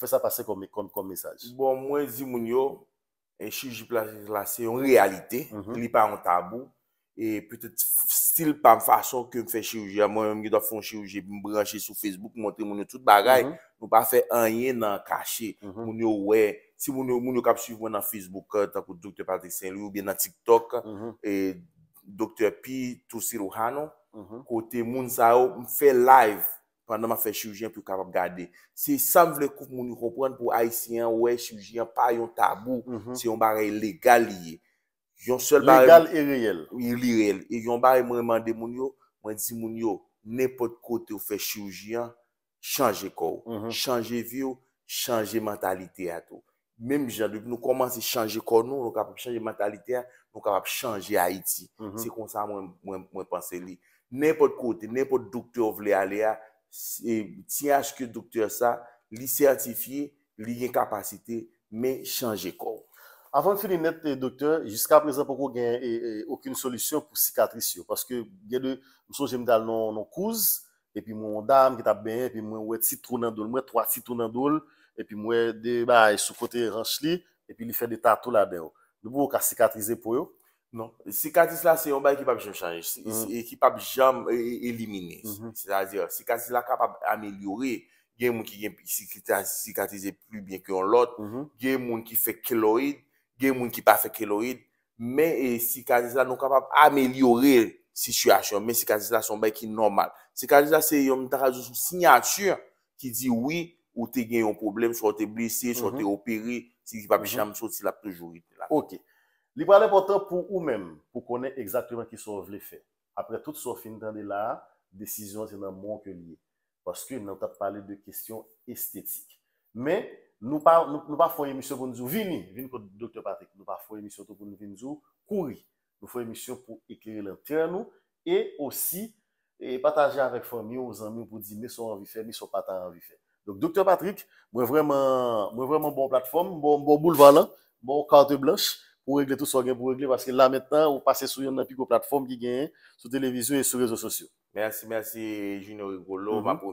fe sa pase kon mè saj. Bon mwen zi moun yo en chirji plase yon realite, li pa yon tabou e petè stil pa m fa son ke m fe chirji, a mwen yon m yon da fon chirji m branche sou Facebook, mwote moun yo tout bagay, mwen pa fe anyen nan kache, moun yo we si moun yo kap suivwen nan Facebook euh, tako Dr. Patrick Saint Louis, ou bien nan TikTok mhm. Dr. P Tosi Ruhano Uh-huh. kote moun sa yo, mfe live pandan ma fe chirujyan pou kapap gade se san vle kou moun yon kompwane pou Haitien, oue chirujyan, pa yon tabou uh-huh. se yon bare legal yi legal e real yon bare mwen mande moun yo mwen di moun yo nepot kote ou fe chirujyan chanje kou, uh-huh. chanje view chanje mentalite a tou menm jan, nou komanse chanje kou nou mwen kapap chanje mentalite a mwen kapap chanje Haiti se kon sa mwen panse li Nenpo de kote, nenpo de doktor ou vle ale a, e, ti anj ke doktor sa, li sertifiye, li yen kapasite, me chanje kou. Avan fye li net de eh, doktor, jiska prezant poko gen akoun eh, eh, solisyon pou sikatrisyo. Paske gen nou msou jem dal nou nou kouz, epi moun dam ki tap ben, epi moun wè ti trounan dol, moun wè trouan ti trounan dol, epi moun wè e sou kote ranch li, epi li fè de tatou la den ou. Nou pou ou ka sikatrize pou yo. Non. Sikatiz la se yon ba ekip ap jom chanje. Ekip mm. ap jom e, e, elimine. Mm-hmm. Se kazi la kapap amelyore, gen moun ki gen psikatize plus bien ki yon lot, mm-hmm. gen moun ki fe keloid, gen moun ki pa fe keloid. Men, se kazi la nou kapap amelyore situasyon, men se kazi la son ba ekip normal. Se kazi la se yon tarajou sou sinyature ki di oui, ou te gen yon problem, mm-hmm. sou te blise, sou te operi, se ekip ap jom chanje, sou ti la prejouri. Ok. Li pwale pwotan pou ou men, pou konen ekzaktyman ki sou vle fè. Apre tout sou finitande la, desizyon se nan moun ke nye. Pwoske nou tap pale de kestyon estetik. Me, nou pa foye misyon pou nou zou vini, vini pou Dr. Patrick. Nou pa foye misyon pou nou vini zou kouri. Nou foye misyon pou ekleri l'inter nou e osi e pataje avèk fòm nou ou zan nou pou di mi sou anvi fè, mi sou patan anvi fè. Donc Dr. Patrick, mwen vwèman mwen vwèman bon platform, bon boule valan, bon kante bon blanche. pou regle tout sa gen pou regle paske la metan ou pase sou yon napiko platform ki gen sou televizyon e sou rezo sosyo mersi mersi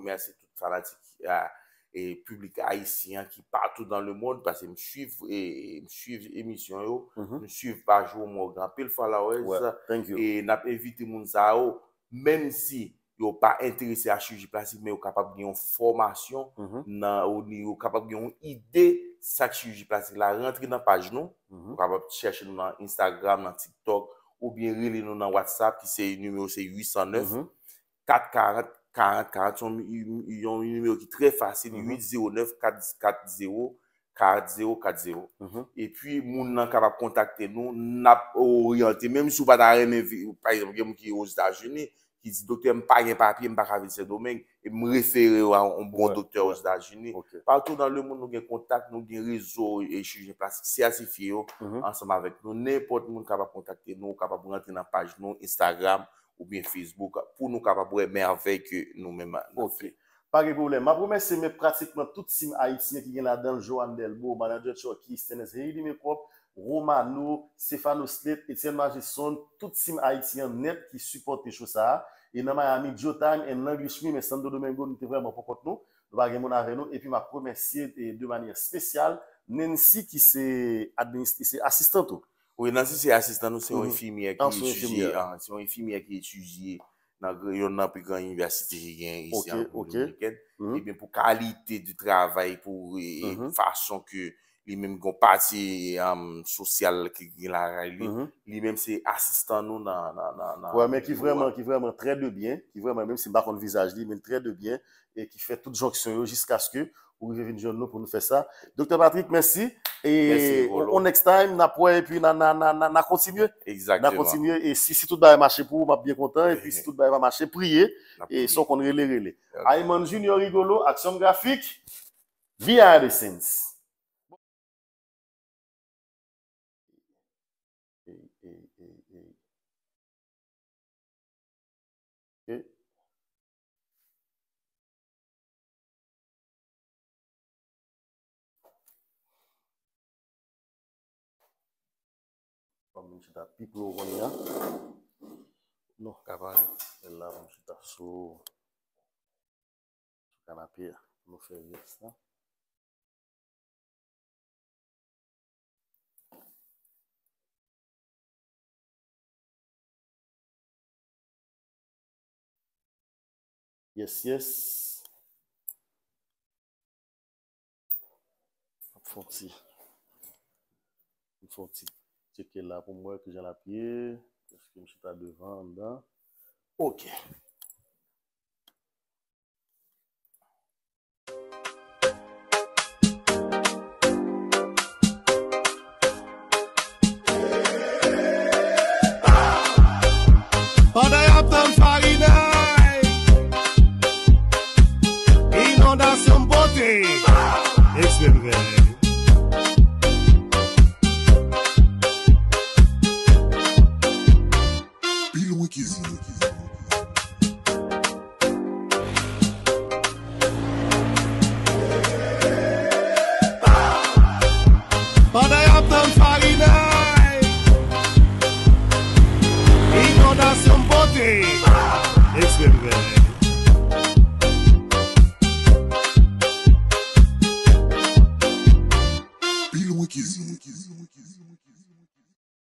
mersi publika aisyen ki patou dan le e, mhm. moun msiv emisyon yo msiv bajou moun apel fwa la wè mèm si yo pa entresè a chiji plasik mè yo kapab niyon formasyon niyon kapab niyon ide Sakchi Yuji Plastik la rentre nan paj nou. Mwen kapap chèche nou nan Instagram, nan TikTok, ou bien rele nou mhm. mhm. mhm. nan WhatsApp ki se yon numero se 809-444. Yon yon numero ki tre fasy, yon 809-440-4040. E pwi mwen nan kapap kontakte nou, nap oryante, mèm sou pa da renne, par exemple, gen mwen ki yon ozitajouni, ki zi doktor m pa gen papi, m pa kavise domen, e m refere yo a un bon doktor ou zi dajini. Partou nan loun moun nou gen kontak, nou gen rizou, e chujen plastik, siyazifi yo, ansanm mhm. avek nou, nepot moun kaba kontakte nou, kaba mou rentre nan paj nou, Instagram, ou bien Facebook, pou nou kaba mou eme avek nou menman. Pari goulè, ma brome seme pratikman tout sim Aïtien ki gen la dan Joanne Delbo, manager Choky, Stenese, Réli Mekop, Romano, Stéphane Ouslet, Etienne Magisson, tout sim Aïtien nep ki supporte chousa a, E nan may anidjotan, en langishmi, me sandou domen goun, nite vwe mwen pokot nou, dwa gen moun avre nou. E pi ma promesye de manye spesyal, nensi ki se asistanto. Ou e nansi se asistanto, se yon efimiye ki etujiye, se yon efimiye ki etujiye, nan yon nan pikan yon yon yasite gen yisi an pou yon yon yiket, e bin pou kalite di travay pou fason ke... li menm gopati sosyal ki gila ray li, mhm. li menm se asistan nou na... Ouè men, ki vremen, ki vremen, tre de bien, ki vremen, menm se bakon visaj li, menm tre de bien, e ki fè tout joksyon yo jisk aske, ou revin joun nou pou nou fè sa. Dr. Patrick, mersi, e on next time, na pwè, e pi nan nan nan nan nan nan nan, nan kontinye, nan kontinye, e si tout bè mache pou, mè bè bè kontan, e si tout bè mache, priye, e son kon rele rele. Ayman Junior Igolo, aksyon grafik, via Adesins. E, e, e, e Kwa mwen se ta piplo gwen ya Nou kabay El la mwen se ta sou Kanapia Nou se di esta Yes, yes. Fon ti. Fon ti. Ti ke la pou mwen ke jen la piye. Ke mwen se ta devan dan. Ok. Ok. with.